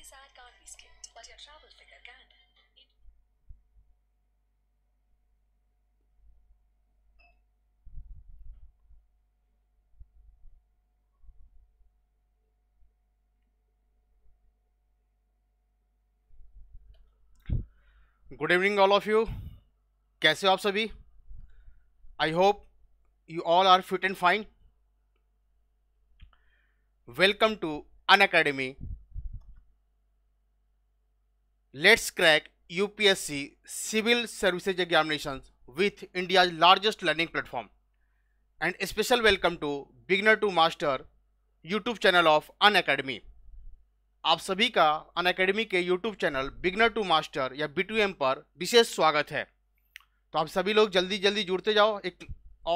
This ad can't be skipped, but your travel figure can. Good evening all of you कैसे हो आप सभी I hope you all are fit and fine welcome to Unacademy let's crack UPSC civil services examination with India's largest learning platform and special welcome to beginner to master YouTube channel of Unacademy आप सभी का Unacademy के YouTube channel beginner to master या B to M पर विशेष स्वागत है तो आप सभी लोग जल्दी जल्दी जुड़ते जाओ एक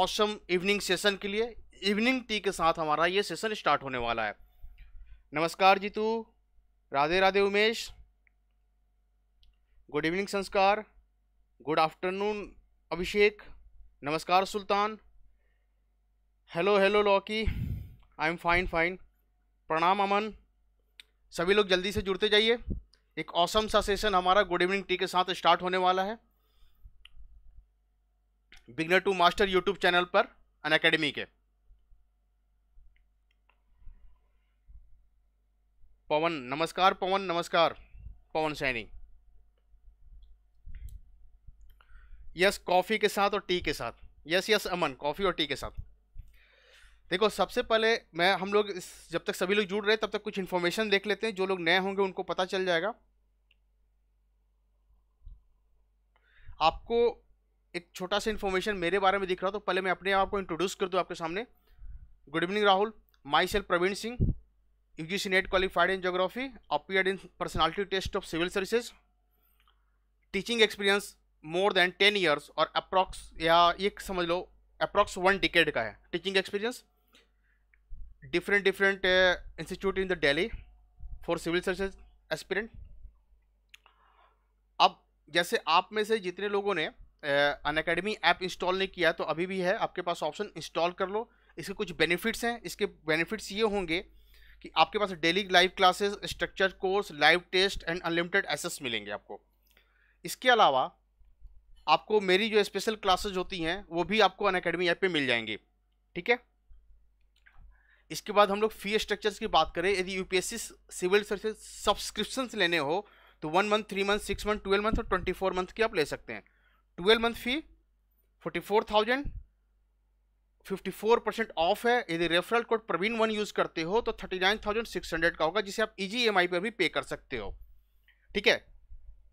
औसम इवनिंग सेशन के लिए इवनिंग टी के साथ हमारा ये सेशन स्टार्ट होने वाला है नमस्कार Jitu Radhe Radhe Umesh good evening Sanskar good afternoon Abhishek नमस्कार Sultan hello hello Lucky I am fine fine प्रणाम अमन सभी लोग जल्दी से जुड़ते जाइए एक औसम सा सेशन हमारा गुड इवनिंग टी के साथ स्टार्ट होने वाला है beginner to master YouTube channel पर अन अकेडमी के पवन नमस्कार पवन नमस्कार पवन सैनी यस कॉफ़ी के साथ और टी के साथ यस यस अमन कॉफ़ी और टी के साथ देखो सबसे पहले मैं हम लोग जब तक सभी लोग जुड़ रहे तब तक कुछ इन्फॉर्मेशन देख लेते हैं जो लोग नए होंगे उनको पता चल जाएगा आपको एक छोटा सा इन्फॉर्मेशन मेरे बारे में दिख रहा तो पहले मैं अपने आप को इंट्रोड्यूस कर दूँ आपके सामने good evening Rahul myself Praveen Singh U G C NET qualified in geography appear in personality test of civil services teaching experience more then ten years और अप्रॉक्स या एक समझ लो अप्रॉक्स वन डिकेड का है teaching experience different different institute in the Delhi for civil services aspirant अब जैसे आप में से जितने लोगों ने अन अकेडमी ऐप इंस्टॉल नहीं किया तो अभी भी है आपके पास ऑप्शन इंस्टॉल कर लो इसके कुछ बेनिफिट्स हैं इसके बेनिफिट्स ये होंगे कि आपके पास daily live classes structure course live test and unlimited access मिलेंगे आपको इसके अलावा आपको मेरी जो स्पेशल क्लासेज होती हैं वो भी आपको अन अकेडमी ऐप पर मिल जाएंगी ठीक है इसके बाद हम लोग फी स्ट्रक्चर्स की बात करें यदि यूपीएससी सिविल सर्विस सब्सक्रिप्शन लेने हो तो one month three month six month twelve month और ट्वेंटी फोर मंथ की आप ले सकते हैं twelve month fee forty four thousand fifty four percent off है यदि referral code Praveen one use करते हो तो thirty nine thousand six hundred का होगा जिसे आप ई जी एम आई पर भी पे कर सकते हो ठीक है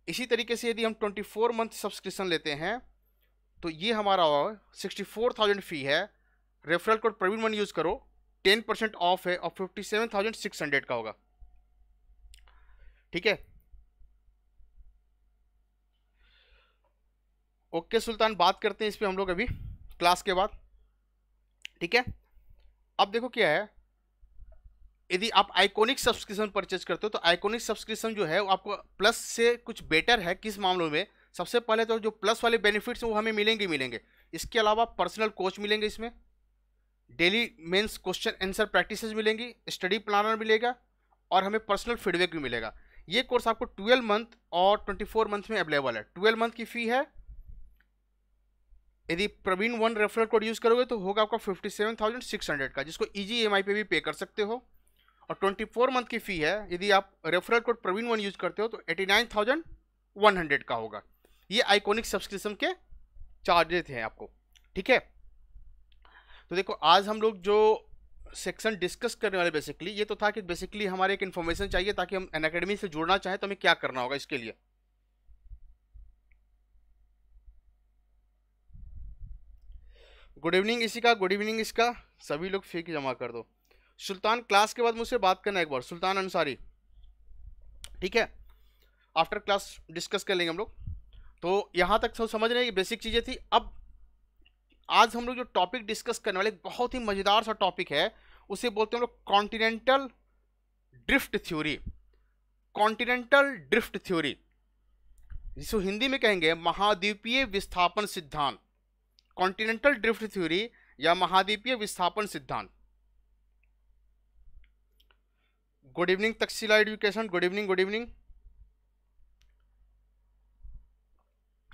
इसी तरीके से यदि हम 24 मंथ सब्सक्रिप्शन लेते हैं तो ये हमारा सिक्सटी फोर थाउजेंड फ़ी है रेफरल कोड प्रवीण मन यूज़ करो टेन परसेंट ऑफ है और fifty seven thousand six hundred का होगा ठीक है ओके सुल्तान बात करते हैं इस पर हम लोग अभी क्लास के बाद ठीक है अब देखो क्या है यदि आप आइकोनिक सब्सक्रिप्शन परचेज करते हो तो आइकोनिक सब्सक्रिप्शन जो है वो आपको प्लस से कुछ बेटर है किस मामलों में सबसे पहले तो जो प्लस वाले बेनिफिट्स हैं वो हमें मिलेंगे मिलेंगे इसके अलावा पर्सनल कोच मिलेंगे इसमें daily mains question answer practice मिलेंगी स्टडी प्लानर मिलेगा और हमें पर्सनल फीडबैक भी मिलेगा ये कोर्स आपको ट्वेल्व मंथ और ट्वेंटी फोर मंथ में अवेलेबल है ट्वेल्व मंथ की फ़ी है यदि Praveen one referral code use करोगे तो होगा आपका fifty seven thousand six hundred का जिसको ईजी जी पे भी पे कर सकते हो और 24 मंथ की फ़ी है यदि आप referral code Praveen one use करते हो तो 89,100 का होगा ये आइकॉनिक सब्सक्रिप्शन के चार्जेस हैं आपको ठीक है तो देखो आज हम लोग जो सेक्शन डिस्कस करने वाले बेसिकली ये तो था कि बेसिकली हमारे एक इन्फॉर्मेशन चाहिए ताकि हम एन अकेडमी से जुड़ना चाहें तो हमें क्या करना होगा इसके लिए गुड इवनिंग इसी का गुड इवनिंग इसका सभी लोग फी जमा कर दो सुल्तान क्लास के बाद मुझसे बात करना एक बार सुल्तान अंसारी ठीक है आफ्टर क्लास डिस्कस कर लेंगे हम लोग तो यहाँ तक समझ रहे हैं ये बेसिक चीज़ें थी अब आज हम लोग जो टॉपिक डिस्कस करने वाले बहुत ही मज़ेदार सा टॉपिक है उसे बोलते हैं हम लोग continental drift theory continental drift theory जिसको हिंदी में कहेंगे महाद्वीपीय विस्थापन सिद्धांत कॉन्टिनेंटल ड्रिफ्ट थ्योरी या महाद्वीपीय विस्थापन सिद्धांत good evening Takshila education good evening good evening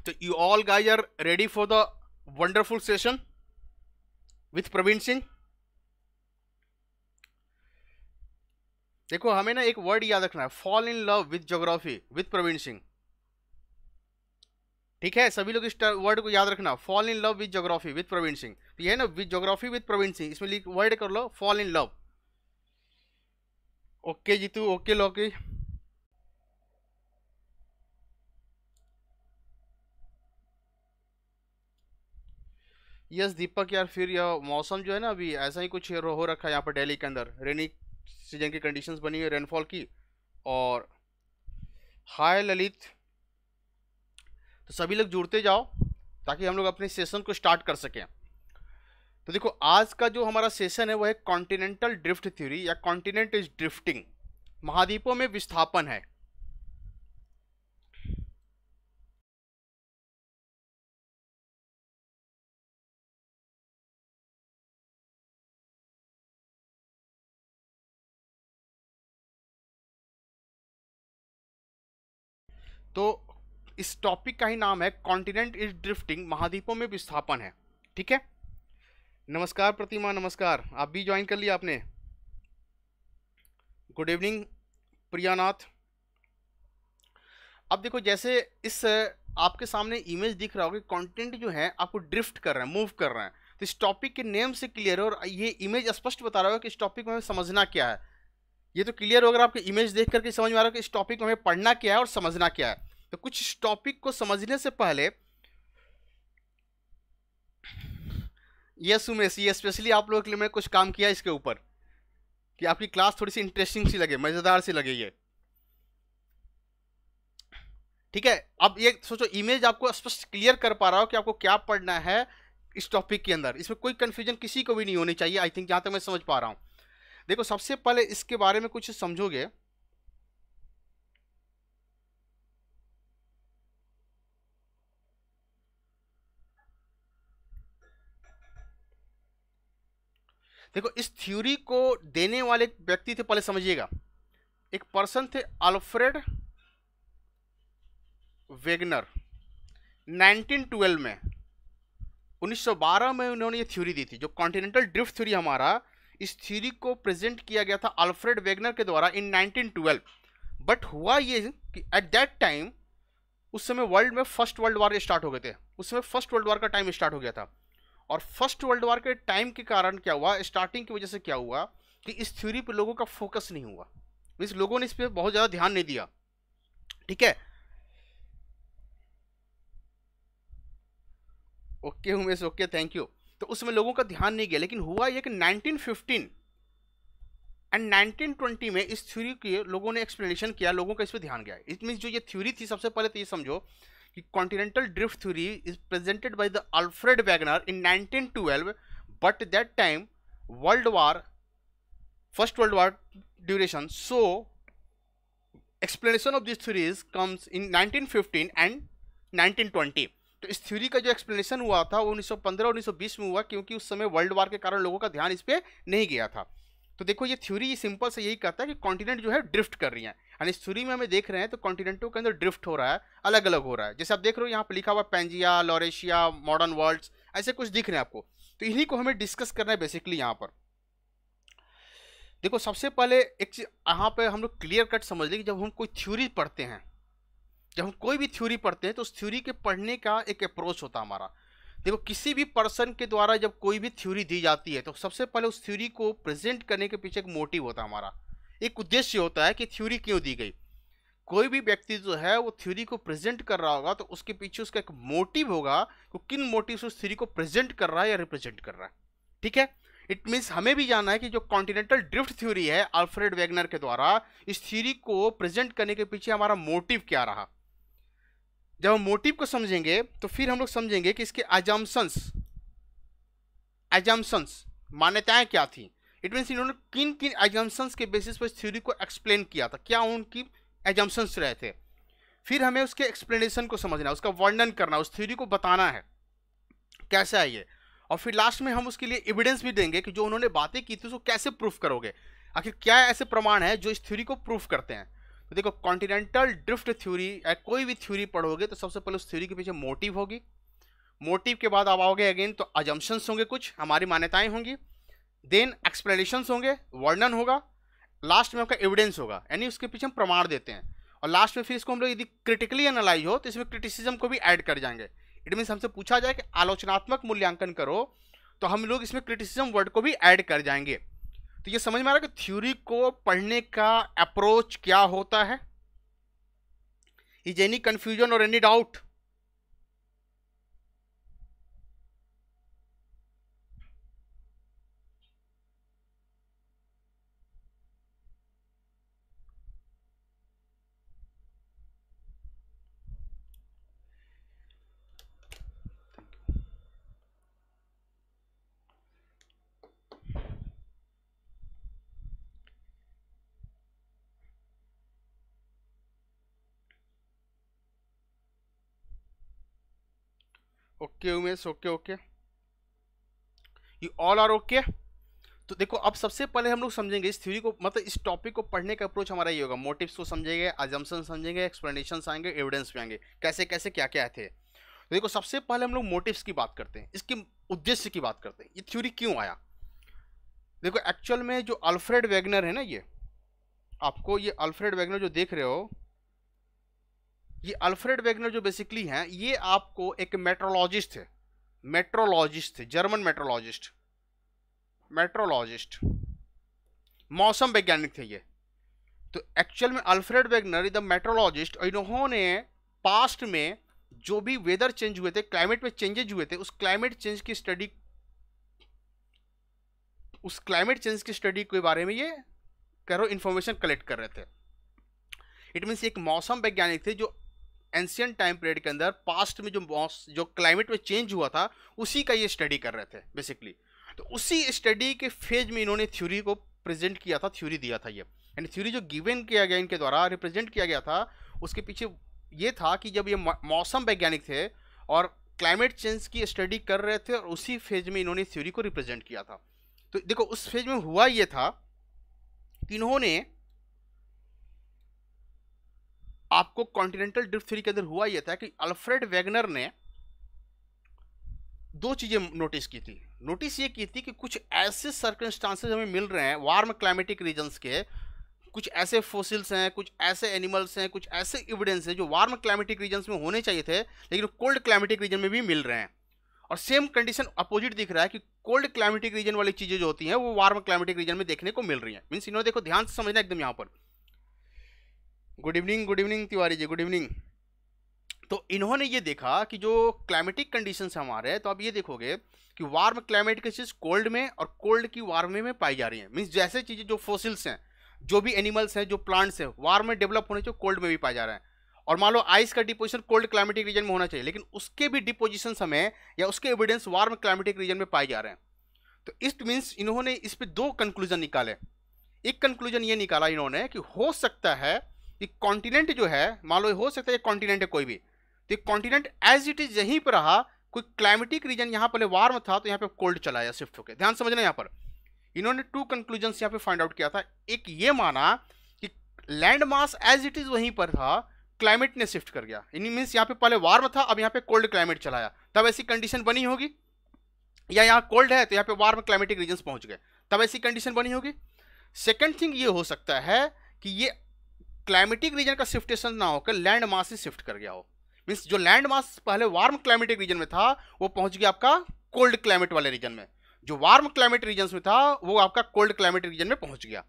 तो you all guys are ready for the wonderful session with Praveen Singh देखो हमें ना एक वर्ड याद रखना है fall in love with geography with Praveen Singh ठीक है सभी लोग इस वर्ड को याद रखना fall in love with geography with Praveen Singh तो यह ना with geography with Praveen Singh इसमें वर्ड कर लो fall in love okay Jitu okay Lucky yes Deepak यार फिर यह मौसम जो है ना अभी ऐसा ही कुछ हो रखा है यहाँ पर दिल्ली के अंदर रेनी सीजन की कंडीशंस बनी हुई रेनफॉल की और हाय ललित तो सभी लोग जुड़ते जाओ ताकि हम लोग अपने सेशन को स्टार्ट कर सकें तो देखो आज का जो हमारा सेशन है वह है कॉन्टिनेंटल ड्रिफ्ट थ्योरी या कॉन्टिनेंट इज ड्रिफ्टिंग महाद्वीपों में विस्थापन है तो इस टॉपिक का ही नाम है कॉन्टिनेंट इज ड्रिफ्टिंग महाद्वीपों में विस्थापन है ठीक है नमस्कार प्रतिमा नमस्कार आप भी ज्वाइन कर लिया आपने गुड इवनिंग प्रियानाथ अब देखो जैसे इस आपके सामने इमेज दिख रहा होगा कंटेंट जो है आपको ड्रिफ्ट कर रहे हैं मूव कर रहे हैं तो इस टॉपिक के नेम से क्लियर है और ये इमेज स्पष्ट बता रहा होगा कि इस टॉपिक में हमें समझना क्या है ये तो क्लियर होगा आपके इमेज देख करके समझ में आ रहा है कि इस टॉपिक में हमें पढ़ना क्या है और समझना क्या है तो कुछ टॉपिक को समझने से पहले यस उमेश ये स्पेशली आप लोगों के लिए मैं कुछ काम किया इसके ऊपर कि आपकी क्लास थोड़ी सी इंटरेस्टिंग सी लगे मज़ेदार सी लगे ये ठीक है अब ये सोचो इमेज आपको स्पष्ट क्लियर कर पा रहा हो कि आपको क्या पढ़ना है इस टॉपिक के अंदर इसमें कोई कन्फ्यूजन किसी को भी नहीं होनी चाहिए आई थिंक जहाँ तक मैं समझ पा रहा हूँ देखो सबसे पहले इसके बारे में कुछ समझोगे देखो इस थ्योरी को देने वाले एक व्यक्ति थे पहले समझिएगा एक पर्सन थे अल्फ्रेड वेगनर 1912 में 1912 में उन्होंने ये थ्योरी दी थी जो कॉन्टिनेंटल ड्रिफ्ट थ्योरी हमारा इस थ्योरी को प्रेजेंट किया गया था अल्फ्रेड वेगनर के द्वारा इन 1912 बट हुआ ये कि एट दैट टाइम उस समय वर्ल्ड में फर्स्ट वर्ल्ड वार स्टार्ट हो गए थे उस समय फर्स्ट वर्ल्ड वार का टाइम स्टार्ट हो गया था और फर्स्ट वर्ल्ड वार के टाइम के कारण क्या हुआ स्टार्टिंग की वजह से क्या हुआ कि इस थ्योरी पे लोगों का फोकस नहीं हुआ मीन्स लोगों ने इस पर बहुत ज़्यादा ध्यान नहीं दिया ठीक है okay Umesh okay thank you तो उसमें लोगों का ध्यान नहीं गया लेकिन हुआ यह कि 1915 एंड 1920 में इस थ्योरी के लोगों ने एक्सप्लेनेशन किया लोगों का इस पर ध्यान गया इट मीन्स जो ये थ्योरी थी सबसे पहले तो ये समझो कि continental drift theory is presented by the Alfred Wegener in 1912 but that time world war first world war duration so explanation of this is comes in 1915 and 1920 तो इस थ्योरी का जो एक्सप्लेनेशन हुआ था वो 1915 और 1920 में हुआ क्योंकि उस समय वर्ल्ड वार के कारण लोगों का ध्यान इस पर नहीं गया था तो देखो ये थ्योरी सिंपल से यही कहता है कि कॉन्टिनेंट जो है ड्रिफ्ट कर रही है यानी इस में हमें देख रहे हैं तो कॉन्टिनेंटों के अंदर ड्रिफ्ट हो रहा है अलग अलग हो रहा है जैसे आप देख रहे हो यहाँ पर लिखा हुआ पेंजिया लॉरेशिया मॉडर्न वर्ल्ड्स ऐसे कुछ दिख रहे हैं आपको तो इन्हीं को हमें डिस्कस करना है बेसिकली यहाँ पर देखो सबसे पहले एक चीज यहाँ पर हम लोग क्लियर कट समझ लें कि जब हम कोई थ्योरी पढ़ते हैं जब हम कोई भी थ्योरी पढ़ते हैं तो उस थ्योरी के पढ़ने का एक अप्रोच होता है हमारा देखो किसी भी पर्सन के द्वारा जब कोई भी थ्योरी दी जाती है तो सबसे पहले उस थ्योरी को प्रेजेंट करने के पीछे एक मोटिव होता है हमारा एक उद्देश्य होता है कि थ्योरी क्यों दी गई कोई भी व्यक्ति जो है वो थ्योरी को प्रेजेंट कर रहा होगा तो उसके पीछे उसका एक मोटिव होगा कि किन मोटिव से उस थ्योरी को प्रेजेंट कर रहा है या रिप्रेजेंट कर रहा है ठीक है इट मीन्स हमें भी जानना है कि जो कॉन्टिनेंटल ड्रिफ्ट थ्योरी है अल्फ्रेड वेगनर के द्वारा इस थ्योरी को प्रेजेंट करने के पीछे हमारा मोटिव क्या रहा जब हम मोटिव को समझेंगे तो फिर हम लोग समझेंगे कि इसके एजम्सन्स एजम्सन्स मान्यताएं क्या थी इट मीन्स इन्होंने किन किन एजम्सन्स के बेसिस पर थ्योरी को एक्सप्लेन किया था क्या उनकी एजम्सन्स रहे थे फिर हमें उसके एक्सप्लेनेशन को समझना उसका वर्णन करना उस थ्योरी को बताना है कैसा है ये और फिर लास्ट में हम उसके लिए एविडेंस भी देंगे कि जो उन्होंने बातें की थी उसको कैसे प्रूफ करोगे आखिर क्या ऐसे प्रमाण है जो इस थ्योरी को प्रूफ करते हैं तो देखो कॉन्टिनेंटल ड्रिफ्ट थ्योरी या कोई भी थ्योरी पढ़ोगे तो सबसे पहले उस थ्योरी के पीछे मोटिव होगी मोटिव के बाद आप आओगे अगेन तो अजम्पन्स होंगे कुछ हमारी मान्यताएं होंगी देन एक्सप्लेनेशंस होंगे वर्णन होगा लास्ट में आपका एविडेंस होगा यानी उसके पीछे हम प्रमाण देते हैं और लास्ट में फिर इसको हम लोग यदि क्रिटिकली एनालाइज हो तो इसमें क्रिटिसिज्म को भी ऐड कर जाएंगे इट मीन्स हमसे पूछा जाए कि आलोचनात्मक मूल्यांकन करो तो हम लोग इसमें क्रिटिसिज्म वर्ड को भी ऐड कर जाएंगे तो ये समझ में आ रहा है कि थ्योरी को पढ़ने का अप्रोच क्या होता है इज एनी कन्फ्यूजन और any doubt okay okay okay you all are okay तो देखो अब सबसे पहले हम लोग समझेंगे इस थ्योरी को मतलब इस टॉपिक को पढ़ने का अप्रोच हमारा ये होगा मोटिव्स को समझेंगे अजम्पन समझेंगे एक्सप्लेनेशन आएंगे एविडेंस भी आएंगे कैसे कैसे क्या क्या थे तो देखो सबसे पहले हम लोग मोटिव्स की बात करते हैं इसके उद्देश्य की बात करते हैं ये थ्योरी क्यों आया देखो एक्चुअल में जो अल्फ्रेड वैगनर है ना ये आपको ये अल्फ्रेड वैगनर जो देख रहे हो ये अल्फ्रेड वेगनर जो बेसिकली हैं ये आपको एक मेट्रोलॉजिस्ट थे मेट्रोलॉजिस्ट थे जर्मन मेट्रोलॉजिस्ट मेट्रोलॉजिस्ट मौसम वैज्ञानिक थे ये तो एक्चुअल में अल्फ्रेड वेगनर द मेट्रोलॉजिस्ट इन्होंने पास्ट में जो भी वेदर चेंज हुए थे क्लाइमेट में चेंजेज हुए थे उस क्लाइमेट चेंज की स्टडी उस क्लाइमेट चेंज की स्टडी के बारे में ये करो इन्फॉर्मेशन कलेक्ट कर रहे थे इट मीन्स एक मौसम वैज्ञानिक थे जो एंशियन टाइम पीरियड के अंदर पास्ट में जो मॉस जो क्लाइमेट में चेंज हुआ था उसी का ये स्टडी कर रहे थे बेसिकली तो उसी स्टडी के फेज में इन्होंने थ्योरी को प्रेजेंट किया था थ्योरी दिया था ये यानी थ्योरी जो गिवन किया गया इनके द्वारा रिप्रेजेंट किया गया था उसके पीछे ये था कि जब ये मौसम वैज्ञानिक थे और क्लाइमेट चेंज की स्टडी कर रहे थे और उसी फेज में इन्होंने थ्योरी को रिप्रेजेंट किया था तो देखो उस फेज में हुआ ये था कि इन्होंने आपको कॉन्टिनेंटल ड्रिफ्ट थ्री के अंदर हुआ यह था कि अल्फ्रेड वेगनर ने दो चीज़ें नोटिस की थी नोटिस ये की थी कि कुछ ऐसे सर्कमस्टांसेज हमें मिल रहे हैं वार्म क्लाइमेटिक रीजन्स के कुछ ऐसे फोसिल्स हैं कुछ ऐसे एनिमल्स हैं कुछ ऐसे एविडेंस हैं जो वार्म क्लाइमेटिक रीजन्स में होने चाहिए थे लेकिन कोल्ड क्लाइमेटिक रीजन में भी मिल रहे हैं और सेम कंडीशन अपोजिट दिख रहा है कि कोल्ड क्लाइमेटिक रीजन वाली चीज़ें जो होती हैं वो वार्म क्लाइमेटिक रीजन में देखने को मिल रही हैं मीन्स इन्होंने देखो ध्यान से समझना एकदम यहाँ पर good evening good evening Tiwari ji good evening तो इन्होंने ये देखा कि जो क्लाइमेटिक कंडीशन हमारे तो आप ये देखोगे कि वार्म क्लाइमेट की चीज़ कोल्ड में और कोल्ड की वार्म में पाई जा रही है मीन्स जैसे चीज़ें जो फोसिल्स हैं जो भी एनिमल्स हैं जो प्लांट्स हैं वार्म में डेवलप होने चाहिए कोल्ड में भी पाए जा रहे हैं और मान लो आइस का डिपोजिशन कोल्ड क्लाइमेटिक रीजन में होना चाहिए लेकिन उसके भी डिपोजिशन हमें या उसके एविडेंस वार्म क्लाइमेटिक रीजन में पाए जा रहे हैं तो इस मीन्स इन्होंने इस पर दो कंक्लूजन निकाले एक कंक्लूजन ये निकाला इन्होंने कि हो सकता है कि कॉन्टिनेंट जो है मान लो हो सकता है कॉन्टिनेंट है कोई भी तो एक कॉन्टिनेंट एज इट इज यहीं पर रहा कोई क्लाइमेटिक रीजन यहाँ पहले वार्म था तो यहाँ पे कोल्ड चलाया शिफ्ट होकर ध्यान समझना यहाँ पर इन्होंने टू कंक्लूजन यहाँ पे फाइंड आउट किया था एक ये माना कि land mass as it is वहीं पर था क्लाइमेट ने शिफ्ट कर गया इन मीन्स यहाँ पे पहले वार्म था अब यहाँ पे कोल्ड क्लाइमेट चलाया तब ऐसी कंडीशन बनी होगी या यहाँ कोल्ड है तो यहाँ पे वार्म क्लाइमेटिक रीजन पहुंच गए तब ऐसी कंडीशन बनी होगी सेकेंड थिंग ये हो सकता है कि ये क्लाइमेटिक रीजन का शिफ्टेशन ना होकर लैंड मास ही शिफ्ट कर गया हो मीन्स जो लैंड मास पहले वार्म क्लाइमेटिक रीजन में था वो पहुंच गया आपका कोल्ड क्लाइमेट वाले रीजन में जो वार्म क्लाइमेट रीजन में था वो आपका कोल्ड क्लाइमेट रीजन में पहुंच गया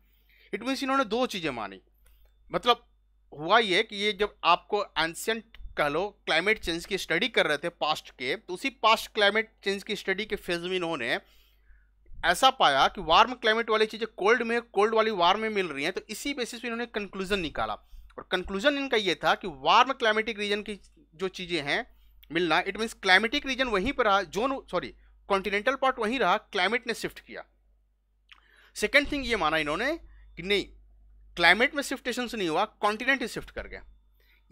इट मीन्स इन्होंने दो चीज़ें मानी मतलब हुआ ये कि ये जब आपको एंशियंट कह लो क्लाइमेट चेंज की स्टडी कर रहे थे पास्ट के तो उसी पास्ट क्लाइमेट चेंज की स्टडी के फेज में इन्होंने ऐसा पाया कि वार्म क्लाइमेट वाली चीज़ें कोल्ड में कोल्ड वाली वार्म में मिल रही हैं तो इसी बेसिस पे इन्होंने कंक्लूजन निकाला और कंक्लूजन इनका ये था कि वार्म क्लाइमेटिक रीजन की जो चीज़ें हैं मिलना इट मीन्स क्लाइमेटिक रीजन वहीं पर रहा जोन सॉरी कॉन्टिनेंटल पार्ट वहीं रहा क्लाइमेट ने शिफ्ट किया सेकेंड थिंग ये माना इन्होंने कि नहीं क्लाइमेट में शिफ्टेशन से नहीं हुआ कॉन्टिनेंट ही शिफ्ट कर गया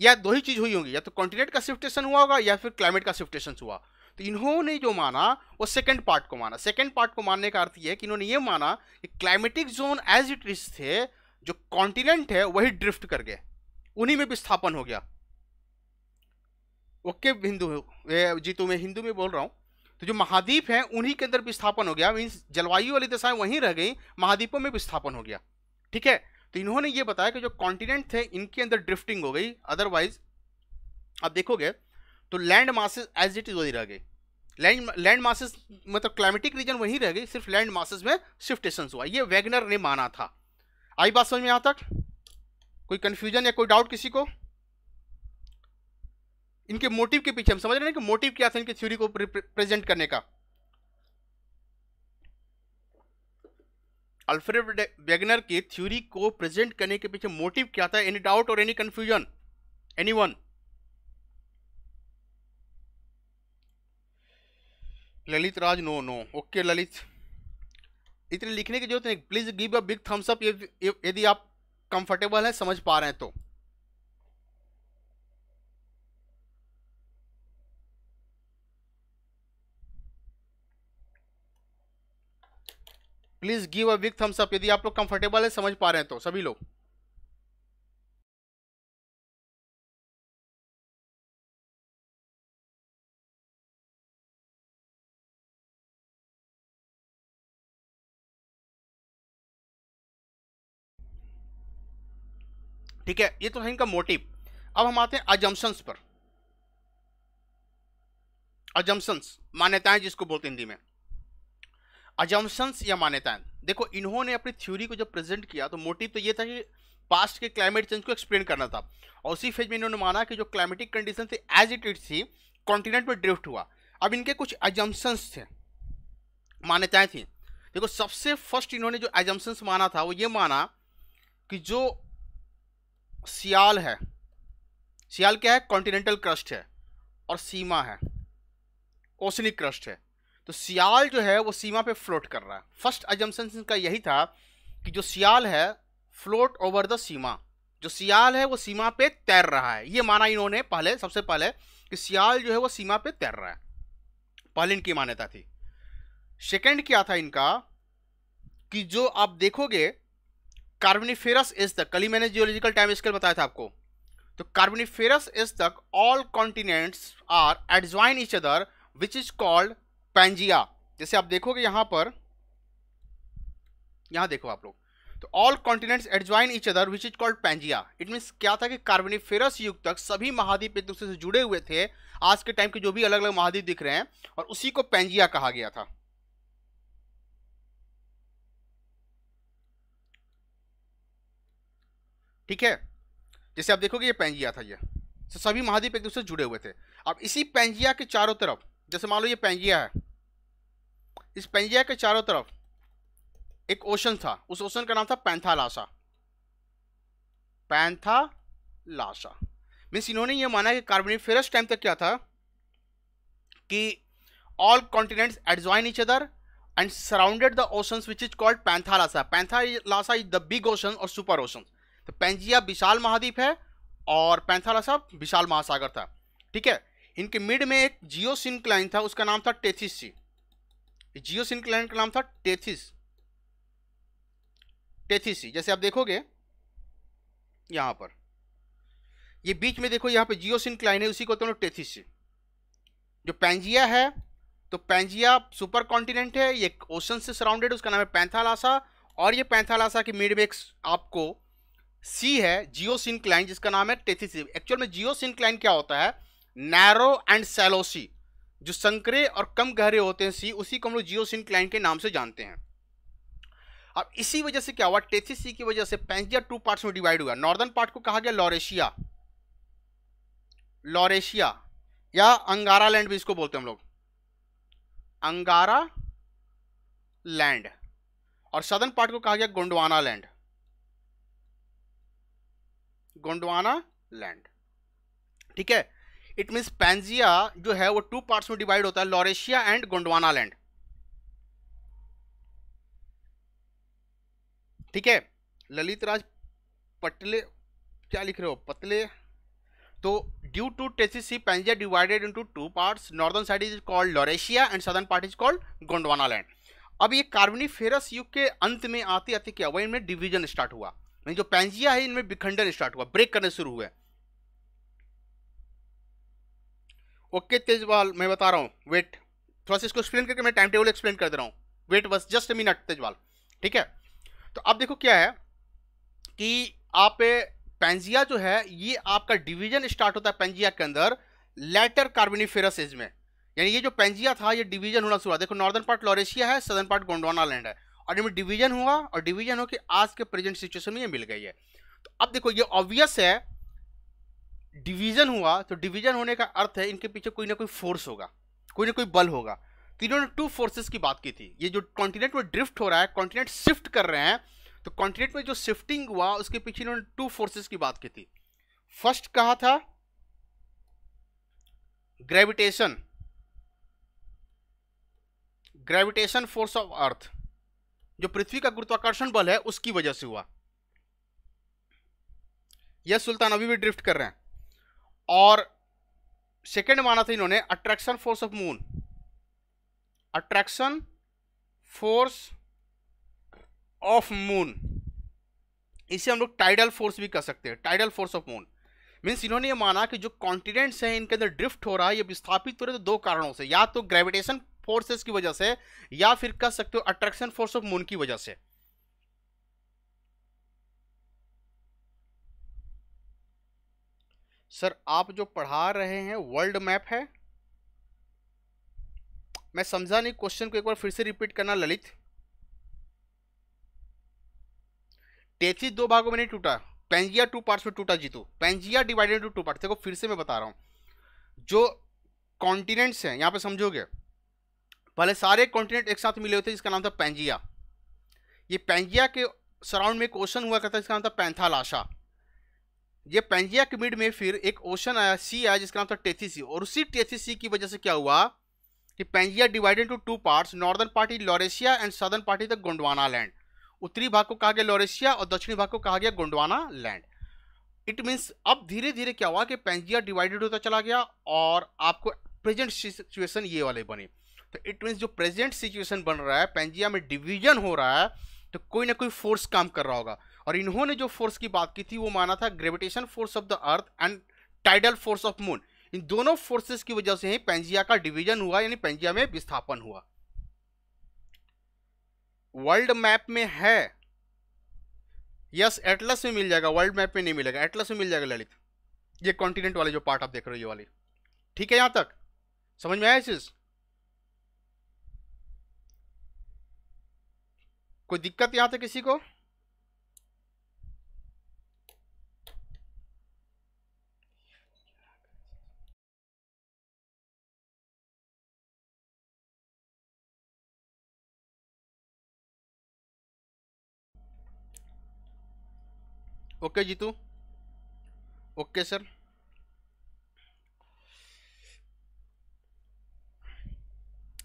या दो ही चीज़ हुई होंगी या तो कॉन्टिनेंट का शिफ्टेशन हुआ होगा या फिर क्लाइमेट का शिफ्टेशन हुआ तो इन्होंने जो माना वो सेकंड पार्ट को माना सेकंड पार्ट को मानने का अर्थ ये है कि इन्होंने ये माना कि climatic zone as it is थे जो कॉन्टिनेंट है वही ड्रिफ्ट कर गए उन्हीं में विस्थापन हो गया ओके हिंदू जी तो मैं हिंदू में बोल रहा हूँ तो जो महाद्वीप हैं उन्हीं के अंदर विस्थापन हो गया मीन्स जलवायु वाली दशाएं वहीं रह गई महाद्वीपों में विस्थापन हो गया ठीक है तो इन्होंने ये बताया कि जो कॉन्टिनेंट थे इनके अंदर ड्रिफ्टिंग हो गई अदरवाइज आप देखोगे तो land masses as it is वही रह गए लैंड लैंड मासेस मतलब क्लाइमेटिक रीजन वही रह गई सिर्फ लैंड मासेस में शिफ्टेशन हुआ ये वैगनर ने माना था आई बात समझ में यहाँ तक कोई कन्फ्यूजन या कोई डाउट किसी को इनके मोटिव के पीछे हम समझ रहे हैं कि मोटिव क्या था इनके थ्योरी को प्रेजेंट करने का अल्फ्रेड वेगनर के थ्योरी को प्रेजेंट करने के पीछे मोटिव क्या था एनी डाउट और any confusion any one Lalit Raj no no okay Lalit इतने लिखने की जरूरत नहीं please give a big thumbs up यदि आप कंफर्टेबल हैं समझ पा रहे हैं तो please give a big thumbs up यदि आप लोग कंफर्टेबल है समझ पा रहे हैं तो सभी लोग ठीक है ये तो है इनका मोटिव अब हम आते हैं अजम्पन्स पर अजम्पन्स मान्यताएं जिसको बोलते हिंदी में अजम्पन्स या मान्यताएं देखो इन्होंने अपनी थ्योरी को जब प्रेजेंट किया तो मोटिव तो ये था कि पास्ट के क्लाइमेट चेंज को एक्सप्लेन करना था और उसी फेज में इन्होंने माना कि जो क्लाइमेटिक कंडीशन थे एज इट इट थी कॉन्टिनेंट में ड्रिफ्ट हुआ अब इनके कुछ एजम्पन्स थे मान्यताएं थी देखो सबसे फर्स्ट इन्होंने जो एजम्पन्स माना था वो ये माना कि जो सियाल है सियाल क्या है कॉन्टिनेंटल क्रस्ट है और सीमा है ओसनिक क्रस्ट है तो सियाल जो है वो सीमा पे फ्लोट कर रहा है फर्स्ट एजम्पन का यही था कि जो सियाल है फ्लोट ओवर द सीमा जो सियाल है वो सीमा पे तैर रहा है ये माना इन्होंने पहले सबसे पहले कि सियाल जो है वो सीमा पे तैर रहा है पहले इनकी मान्यता थी सेकेंड क्या था इनका कि जो आप देखोगे कार्बनिफेरस इज तक कल ही मैंने जियोलॉजिकल टाइम स्केल बताया था आपको तो कार्बनिफेरस इज तक all continents are adjoin each other which is called Pangaea जैसे आप देखोगे यहां पर यहां देखो आप लोग तो all continents adjoin each other which is called Pangaea it means क्या था कि कार्बनिफेरस युग तक सभी महाद्वीप एक दूसरे से जुड़े हुए थे आज के टाइम के जो भी अलग अलग महाद्वीप दिख रहे हैं और उसी को पैंजिया कहा गया था ठीक है जैसे आप देखोगे ये पेंजिया था ये तो सभी महाद्वीप एक दूसरे से जुड़े हुए थे अब इसी पेंजिया के चारों तरफ जैसे मान लो ये पेंजिया है इस पेंजिया के चारों तरफ एक ओशन था उस ओशन का नाम था पैंथा लाशा पैंथा लाशा मीन्स इन्होंने ये माना कि कार्बोनिफेरस टाइम तक क्या था कि all continents adjoin each other and surrounded the oceans which is called Panthalassa Panthalassa is the big ocean और सुपर ओशन तो पेंजिया विशाल महाद्वीप है और पैंथालासा विशाल महासागर था ठीक है इनके मिड में एक जियो सिंक्लाइन था उसका नाम था टेथिस सी जियो सिंक्लाइन का नाम था टेथिस टेथिस सी जैसे आप देखोगे यहां पर ये बीच में देखो यहां पे जियो सिंक्लाइन है उसी को तो टेथिस सी जो पैंजिया है तो पैंजिया सुपर कॉन्टिनेंट है ये ओशन से सराउंडेड उसका नाम है पैंथालासा और ये पैंथालासा के मिड में आपको सी है जियो सिन क्लाइन जिसका नाम है टेथिस एक्चुअल में जियो सिन क्लाइन क्या होता है नैरो एंड सैलोसी जो संकरे और कम गहरे होते हैं सी उसी को हम लोग जियो सिन क्लाइन के नाम से जानते हैं अब इसी वजह से क्या हुआ टेथिस सी की वजह से पैंजिया टू पार्ट्स में डिवाइड हुआ नॉर्दर्न पार्ट को कहा गया लॉरेशिया लॉरेशिया या अंगारा लैंड भी इसको बोलते हैं हम लोग अंगारा लैंड और सदर्न पार्ट को कहा गया गोंडवाना लैंड गोंडवाना लैंड ठीक है इट मीन्स पैंजिया जो है वो टू पार्ट्स में डिवाइड होता है लॉरेशिया एंड गोंडवाना लैंड ठीक है ललित राज पटले क्या लिख रहे हो पतले तो due to Tethys Sea Pangaea divided into two parts northern side is called Laurasia and southern part is called Gondwana land अब ये कार्बनी युग के अंत में आते आते क्या हुआ इनमें डिवीजन स्टार्ट हुआ नहीं जो पैंजिया है इनमें विखंडन स्टार्ट हुआ ब्रेक करने शुरू हुए ओके तेजवाल मैं बता रहा हूँ वेट थोड़ा सा इसको एक्सप्लेन करके मैं टाइम टेबल एक्सप्लेन कर दे रहा हूँ वेट बस जस्ट ए मिनट तेजवाल ठीक है तो अब देखो क्या है कि आप पेंजिया जो है ये आपका डिवीजन स्टार्ट होता है पेंजिया के अंदर लेटर कार्बनिफेरस एज में यानी ये जो पेंजिया था ये डिवीजन होना शुरू हुआ देखो नॉर्दर्न पार्ट लॉरेशिया है सदर्न पार्ट गोंडवाना लैंड है और इनमें डिवीजन हुआ और डिवीजन हो कि आज के प्रेजेंट सिचुएशन में ये मिल गई है तो अब देखो ये ऑब्वियस है डिवीजन हुआ तो डिवीजन होने का अर्थ है इनके पीछे कोई ना कोई फोर्स होगा कोई ना कोई बल होगा तो इन्होंने टू फोर्सेस की बात की थी ये जो कॉन्टिनेंट में ड्रिफ्ट हो रहा है कॉन्टिनेंट शिफ्ट कर रहे हैं तो कॉन्टिनेंट में जो शिफ्टिंग हुआ उसके पीछे इन्होंने टू फोर्सेस की बात की थी फर्स्ट कहा था gravitation gravitation force of earth जो पृथ्वी का गुरुत्वाकर्षण बल है उसकी वजह से हुआ यह सुल्तान अभी भी ड्रिफ्ट कर रहे हैं और सेकेंड माना था इन्होंने attraction force of moon attraction force of moon इसे हम लोग टाइडल फोर्स भी कह सकते हैं tidal force of moon means इन्होंने ये माना कि जो कॉन्टिनेंट्स हैं इनके अंदर ड्रिफ्ट हो रहा है ये विस्थापित हो रहे तो दो कारणों से या तो ग्रेविटेशन फोर्सेस की वजह से या फिर कह सकते हो अट्रैक्शन फोर्स ऑफ मून की वजह से सर आप जो पढ़ा रहे हैं वर्ल्ड मैप है मैं समझा नहीं क्वेश्चन को एक बार फिर से रिपीट करना ललित टेथी दो भागों में नहीं टूटा पेंजिया टू पार्ट्स में टूटा Jeetu Pangaea divided to two parts देखो फिर से मैं बता रहा हूं जो कॉन्टिनेंट्स हैं यहां पे समझोगे पहले सारे कॉन्टिनेंट एक साथ मिले हुए थे जिसका नाम था पेंजिया ये पेंजिया के सराउंड में एक ओशन हुआ करता जिसका नाम था पैंथालाशा ये पेंजिया के मिड में फिर एक ओशन आया सी आया जिसका नाम था टेथीसी और उसी टेथीसी की वजह से क्या हुआ कि Pangaea divided to two parts northern party Laurasia and southern party the Gondwana land उत्तरी भाग को कहा गया लॉरेशिया और दक्षिणी भाग को कहा गया गोंडवाना लैंड इट मीन्स अब धीरे धीरे क्या हुआ कि पेंजिया डिवाइडेड होता चला गया और आपको प्रेजेंट सिचुएशन ये वाले बने तो इट मीन्स जो प्रेजेंट सिचुएशन बन रहा है पेंजिया में डिवीजन हो रहा है तो कोई ना कोई फोर्स काम कर रहा होगा और इन्होंने जो फोर्स की बात की थी वो माना था gravitation force of the earth and tidal force of moon इन दोनों फोर्सेस की वजह से ही पेंजिया का डिवीजन हुआ यानी पेंजिया में विस्थापन हुआ वर्ल्ड मैप में है यस एटलस में मिल जाएगा वर्ल्ड मैप में नहीं मिलेगा एटलस में मिल जाएगा ललित ये कॉन्टिनेंट वाले जो पार्ट आप देख रहे हो ये वाले ठीक है यहां तक समझ में आया चीज़ कोई दिक्कत यहाँ से किसी को ओके जीतू ओके सर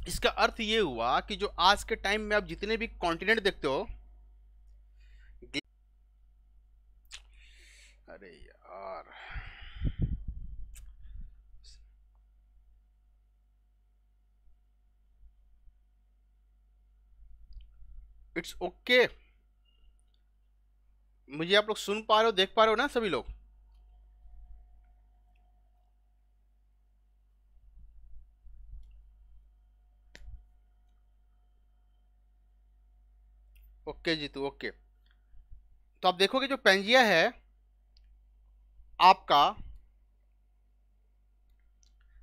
इसका अर्थ ये हुआ कि जो आज के टाइम में आप जितने भी कॉन्टिनेंट देखते हो अरे यार इट्स ओके okay. मुझे आप लोग सुन पा रहे हो देख पा रहे हो ना सभी लोग ओके जीतू ओके तो आप देखोगे जो पेंजिया है आपका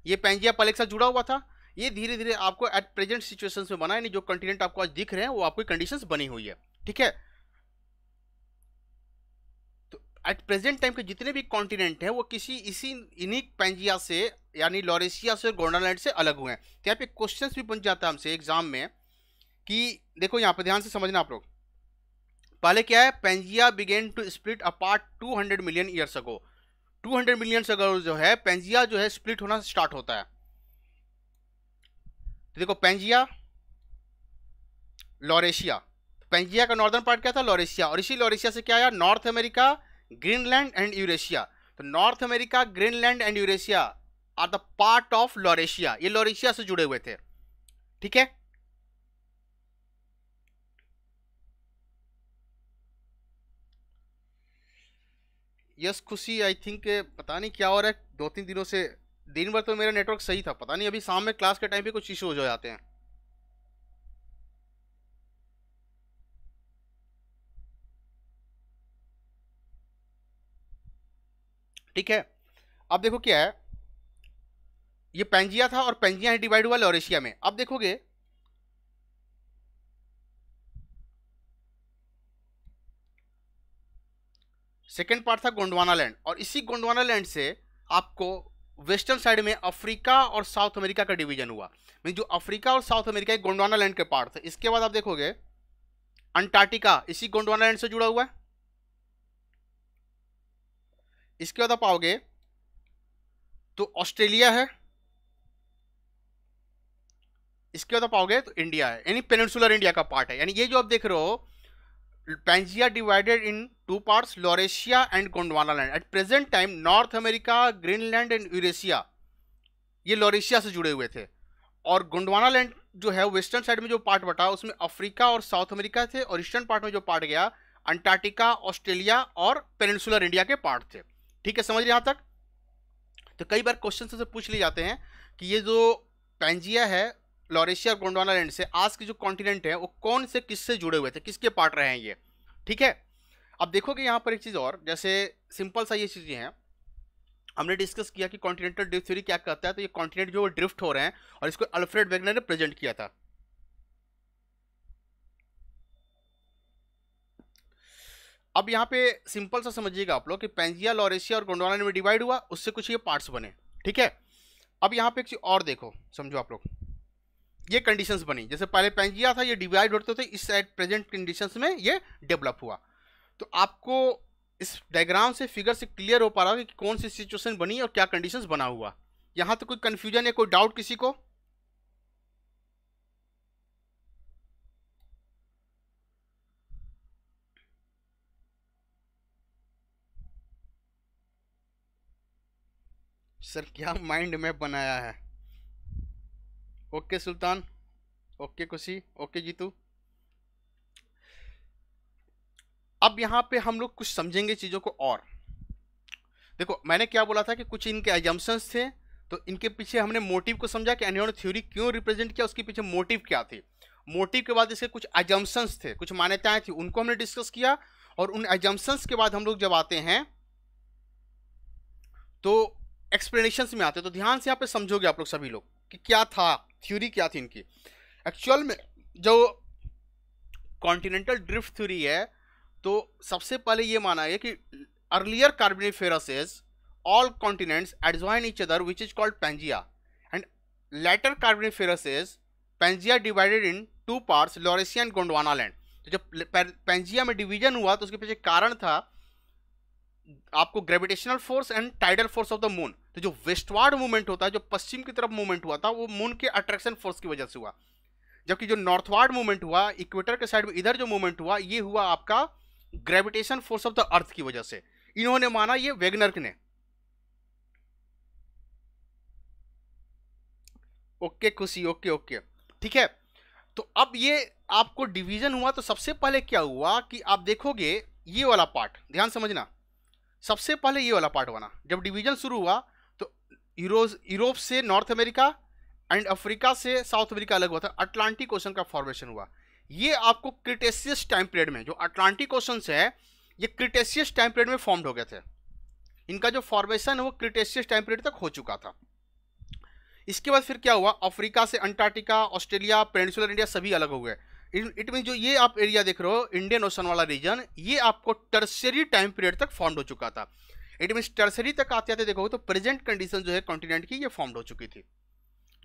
ये पेंजिया पहले के साथ जुड़ा हुआ था ये धीरे धीरे आपको एट प्रेजेंट सिचुएशन में बना यानी जो कंटिनेंट आपको आज दिख रहे हैं वो आपकी कंडीशंस बनी हुई है ठीक है तो एट प्रेजेंट टाइम के जितने भी कॉन्टिनेंट हैं वो किसी इसी इन्हीं पेंजिया से यानी लॉरेशिया से गोंडालैंड से अलग हुए हैं तो यहाँ पे क्वेश्चन भी बन जाता है हमसे एग्जाम में कि देखो यहाँ पर ध्यान से समझना आप लोग पहले क्या है Pangaea began to split apart 200 million years ago 200 million अगर जो है पेंजिया जो है स्प्लिट होना स्टार्ट होता है तो देखो पेंजिया लॉरेशिया पेंजिया का नॉर्दर्न पार्ट क्या था लॉरेशिया और इसी लॉरेशिया से क्या आया North America Greenland and Eurasia तो North America Greenland and Eurasia are the part of Laurasia ये लॉरेशिया से जुड़े हुए थे ठीक है यस खुशी आई थिंक पता नहीं क्या हो रहा है दो तीन दिनों से दिन भर तो मेरा नेटवर्क सही था पता नहीं अभी शाम में क्लास के टाइम पे कुछ इशू हो जाते हैं ठीक है अब देखो क्या है ये पेंजिया था और पेंजिया है डिवाइड हुआ लॉरेशिया में अब देखोगे सेकेंड पार्ट था गोंडवाना लैंड और इसी गोंडवाना लैंड से आपको वेस्टर्न साइड में अफ्रीका और साउथ अमेरिका का डिवीजन हुआ मीन जो अफ्रीका और साउथ अमेरिका गोंडवाना लैंड के पार्ट थे इसके बाद आप देखोगे अंटार्कटिका इसी गोंडवाना लैंड से जुड़ा हुआ है इसके बाद आप आओगे तो ऑस्ट्रेलिया है इसके बाद आप आओगे तो इंडिया है यानी पेनसुलर इंडिया का पार्ट है यानी ये जो आप देख रहे हो Pangaea divided in two parts Laurasia and Gondwana land at present time North America Greenland and Eurasia ये लॉरेशिया से जुड़े हुए थे और गोंडवाना लैंड जो है वेस्टर्न साइड में जो पार्ट बटा उसमें अफ्रीका और साउथ अमेरिका थे और ईस्टर्न पार्ट में जो पार्ट गया अंटार्कटिका ऑस्ट्रेलिया और पेनिनसुलर इंडिया के पार्ट थे ठीक है समझ रहे यहाँ तक तो कई बार क्वेश्चन से पूछ लिए जाते हैं कि ये जो पैंजिया है लॉरेशिया और गोंडवाना लैंड से आज के जो कॉन्टिनेंट है वो कौन से किससे जुड़े हुए थे किसके पार्ट रहे हैं ये ठीक है अब देखोगे यहाँ पर एक चीज़ और जैसे सिंपल सा ये चीज़ें हैं हमने डिस्कस किया कि कॉन्टिनेंटल ड्रिफ्ट थ्योरी क्या कहता है तो ये कॉन्टिनेंट जो ड्रिफ्ट हो रहे हैं और इसको अल्फ्रेड वेगनर ने प्रेजेंट किया था अब यहाँ पे सिंपल सा समझिएगा आप लोग कि पेंजिया लॉरेशिया और गोंडवाना में डिवाइड हुआ उससे कुछ ये पार्ट्स बने ठीक है अब यहाँ पे एक चीज़ और देखो समझो आप लोग ये कंडीशंस बनी जैसे पहले पेंजिया था ये डिवाइड होते थे इस साइड प्रेजेंट कंडीशंस में ये डेवलप हुआ तो आपको इस डायग्राम से फिगर से क्लियर हो पा रहा होगा कि कौन सी सिचुएशन बनी और क्या कंडीशन बना हुआ यहाँ तो कोई कन्फ्यूजन या कोई डाउट किसी को सर क्या माइंड मैप बनाया है okay Sultan okay Khushi okay Jeetu अब यहाँ पे हम लोग कुछ समझेंगे चीज़ों को और देखो मैंने क्या बोला था कि कुछ इनके एजम्पन्स थे तो इनके पीछे हमने मोटिव को समझा कि एनोड थ्योरी क्यों रिप्रेजेंट किया उसके पीछे मोटिव क्या थे मोटिव के बाद इसके कुछ एजम्पन्स थे कुछ मान्यताएं थी उनको हमने डिस्कस किया और उन एजम्पन्स के बाद हम लोग जब आते हैं तो एक्सप्लेनेशन में आते हैं तो ध्यान से यहाँ पे समझोगे आप लोग सभी लोग कि क्या था थ्योरी क्या थी इनकी एक्चुअल में जो कॉन्टिनेंटल ड्रिफ्ट थ्योरी है तो सबसे पहले ये माना गया कि earlier Carboniferous is all continents adjoin each other which is called Pangaea and later Carboniferous फेरसेज Pangaea divided in two parts Laurasia and Gondwana land तो जब पेंजिया में डिवीजन हुआ तो उसके पीछे कारण था आपको gravitational force and tidal force of the moon तो जो वेस्टवार्ड मूवमेंट होता है जो पश्चिम की तरफ मूवमेंट हुआ था वो मून के अट्रैक्शन फोर्स की वजह से हुआ जबकि जो नॉर्थवार्ड मूवमेंट हुआ इक्वेटर के साइड में इधर जो मूवमेंट हुआ ये हुआ आपका gravitation force of the earth की वजह से इन्होंने माना ये वेगनर्क ने ओके खुशी ओके ओके ठीक है तो अब ये आपको डिवीजन हुआ तो सबसे पहले क्या हुआ कि आप देखोगे ये वाला पार्ट ध्यान समझना सबसे पहले ये वाला पार्ट बना जब डिवीजन शुरू हुआ तो यूरोप से नॉर्थ अमेरिका एंड अफ्रीका से साउथ अमेरिका अलग हुआ था अटलांटिक ओशन का फॉर्मेशन हुआ ये आपको क्रिटेशियस टाइम पीरियड में जो अटलांटिक ओशन है ये क्रिटेशियस टाइम पीरियड में फॉर्म्ड हो गए थे इनका जो फॉर्मेशन है वो क्रिटेशियस टाइम पीरियड तक हो चुका था इसके बाद फिर क्या हुआ अफ्रीका से अंटार्कटिका ऑस्ट्रेलिया पेनिसुलर इंडिया सभी अलग हो गए इट मीन जो ये आप एरिया देख रहे हो इंडियन ओशन वाला रीजन ये आपको टर्सरी टाइम पीरियड तक फॉर्म्ड हो चुका था इट मीन टर्सरी तक आते आते देखोगे तो प्रेजेंट कंडीशन जो है कॉन्टिनेंट की ये फॉर्म्ड हो चुकी थी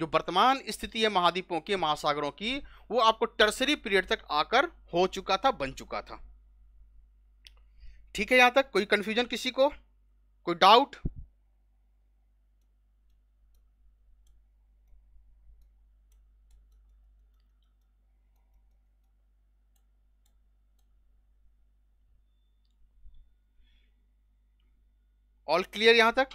जो वर्तमान स्थिति है महाद्वीपों के महासागरों की वो आपको टर्सरी पीरियड तक आकर हो चुका था बन चुका था ठीक है यहां तक कोई कंफ्यूजन किसी को कोई डाउट ऑल क्लियर यहां तक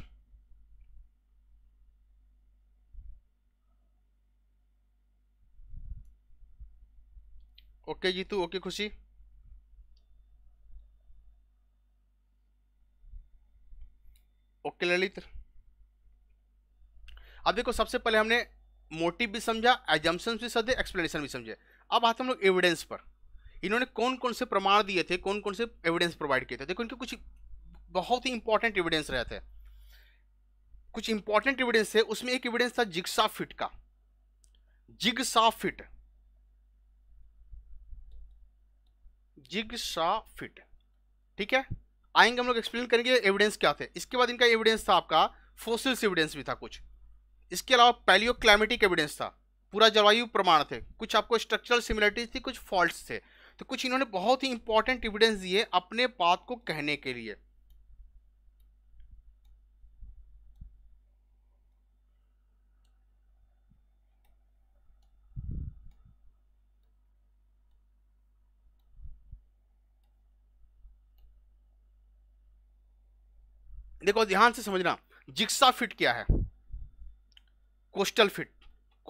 okay Jitu okay Khushi okay Lalit अब देखो सबसे पहले हमने मोटिव भी समझा एजम्पन्स भी समझे एक्सप्लेनेशन भी समझे अब आते हम लोग एविडेंस पर इन्होंने कौन कौन से प्रमाण दिए थे कौन कौन से एविडेंस प्रोवाइड किए थे देखो इनके कुछ बहुत ही इंपॉर्टेंट एविडेंस रहे थे कुछ इंपॉर्टेंट एविडेंस थे उसमें एक एविडेंस था जिग्सा फिट का जिग्सा फिट सा फिट ठीक है आएंगे हम लोग एक्सप्लेन करेंगे एविडेंस क्या थे इसके बाद इनका एविडेंस था आपका फोसिल्स एविडेंस भी था कुछ इसके अलावा पैलियो क्लाइमेटिक एविडेंस था पूरा जलवायु प्रमाण थे कुछ आपको स्ट्रक्चरल सिमिलरिटीज थी कुछ फॉल्ट थे तो कुछ इन्होंने बहुत ही इंपॉर्टेंट एविडेंस दिए अपने बात को कहने के लिए देखो ध्यान से समझना जिक्सा फिट क्या है कोस्टल फिट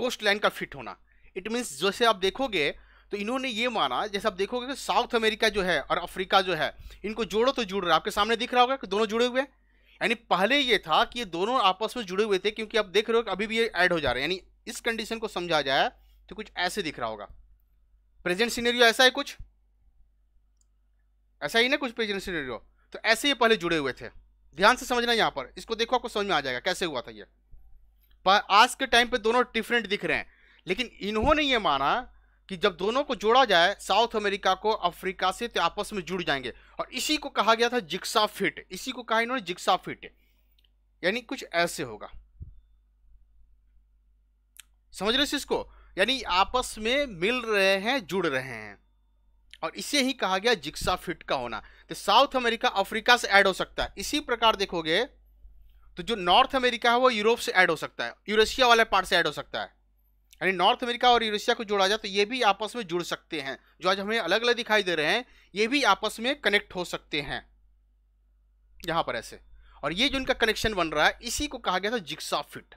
कोस्ट लाइन का फिट होना इट मीन्स जैसे आप देखोगे तो इन्होंने ये माना जैसे आप देखोगे कि साउथ अमेरिका जो है और अफ्रीका जो है इनको जोड़ो तो जुड़ रहा है आपके सामने दिख रहा होगा कि दोनों जुड़े हुए हैं यानी पहले ये था कि ये दोनों आपस में जुड़े हुए थे क्योंकि आप देख रहे हो कि अभी भी ये ऐड हो जा रहे हैं यानी इस कंडीशन को समझा जाए तो कुछ ऐसे दिख रहा होगा प्रेजेंट सीनेरियो ऐसा है कुछ ऐसा ही ना कुछ प्रेजेंट सीनेरियो तो ऐसे ये पहले जुड़े हुए थे ध्यान से समझना यहाँ पर इसको देखो आपको समझ में आ जाएगा कैसे हुआ था ये पर आज के टाइम पे दोनों डिफरेंट दिख रहे हैं लेकिन इन्होंने ये माना कि जब दोनों को जोड़ा जाए साउथ अमेरिका को अफ्रीका से तो आपस में जुड़ जाएंगे और इसी को कहा गया था जिक्सा फिट इसी को कहा इन्होंने जिक्सा फिट यानी कुछ ऐसे होगा समझ रहे इसको यानी आपस में मिल रहे हैं जुड़ रहे हैं और इसे ही कहा गया जिक्सा फिट का होना तो साउथ अमेरिका अफ्रीका से ऐड हो सकता है इसी प्रकार देखोगे तो जो नॉर्थ अमेरिका है वो यूरोप से ऐड हो सकता है यूरेशिया वाले पार्ट से ऐड हो सकता है यानी नॉर्थ अमेरिका और यूरेशिया को जोड़ा जाए तो ये भी आपस में जुड़ सकते हैं जो आज हमें अलग अलग दिखाई दे रहे हैं ये भी आपस में कनेक्ट हो सकते हैं यहाँ पर ऐसे और ये जो इनका कनेक्शन बन रहा है इसी को कहा गया था जिक्सा फिट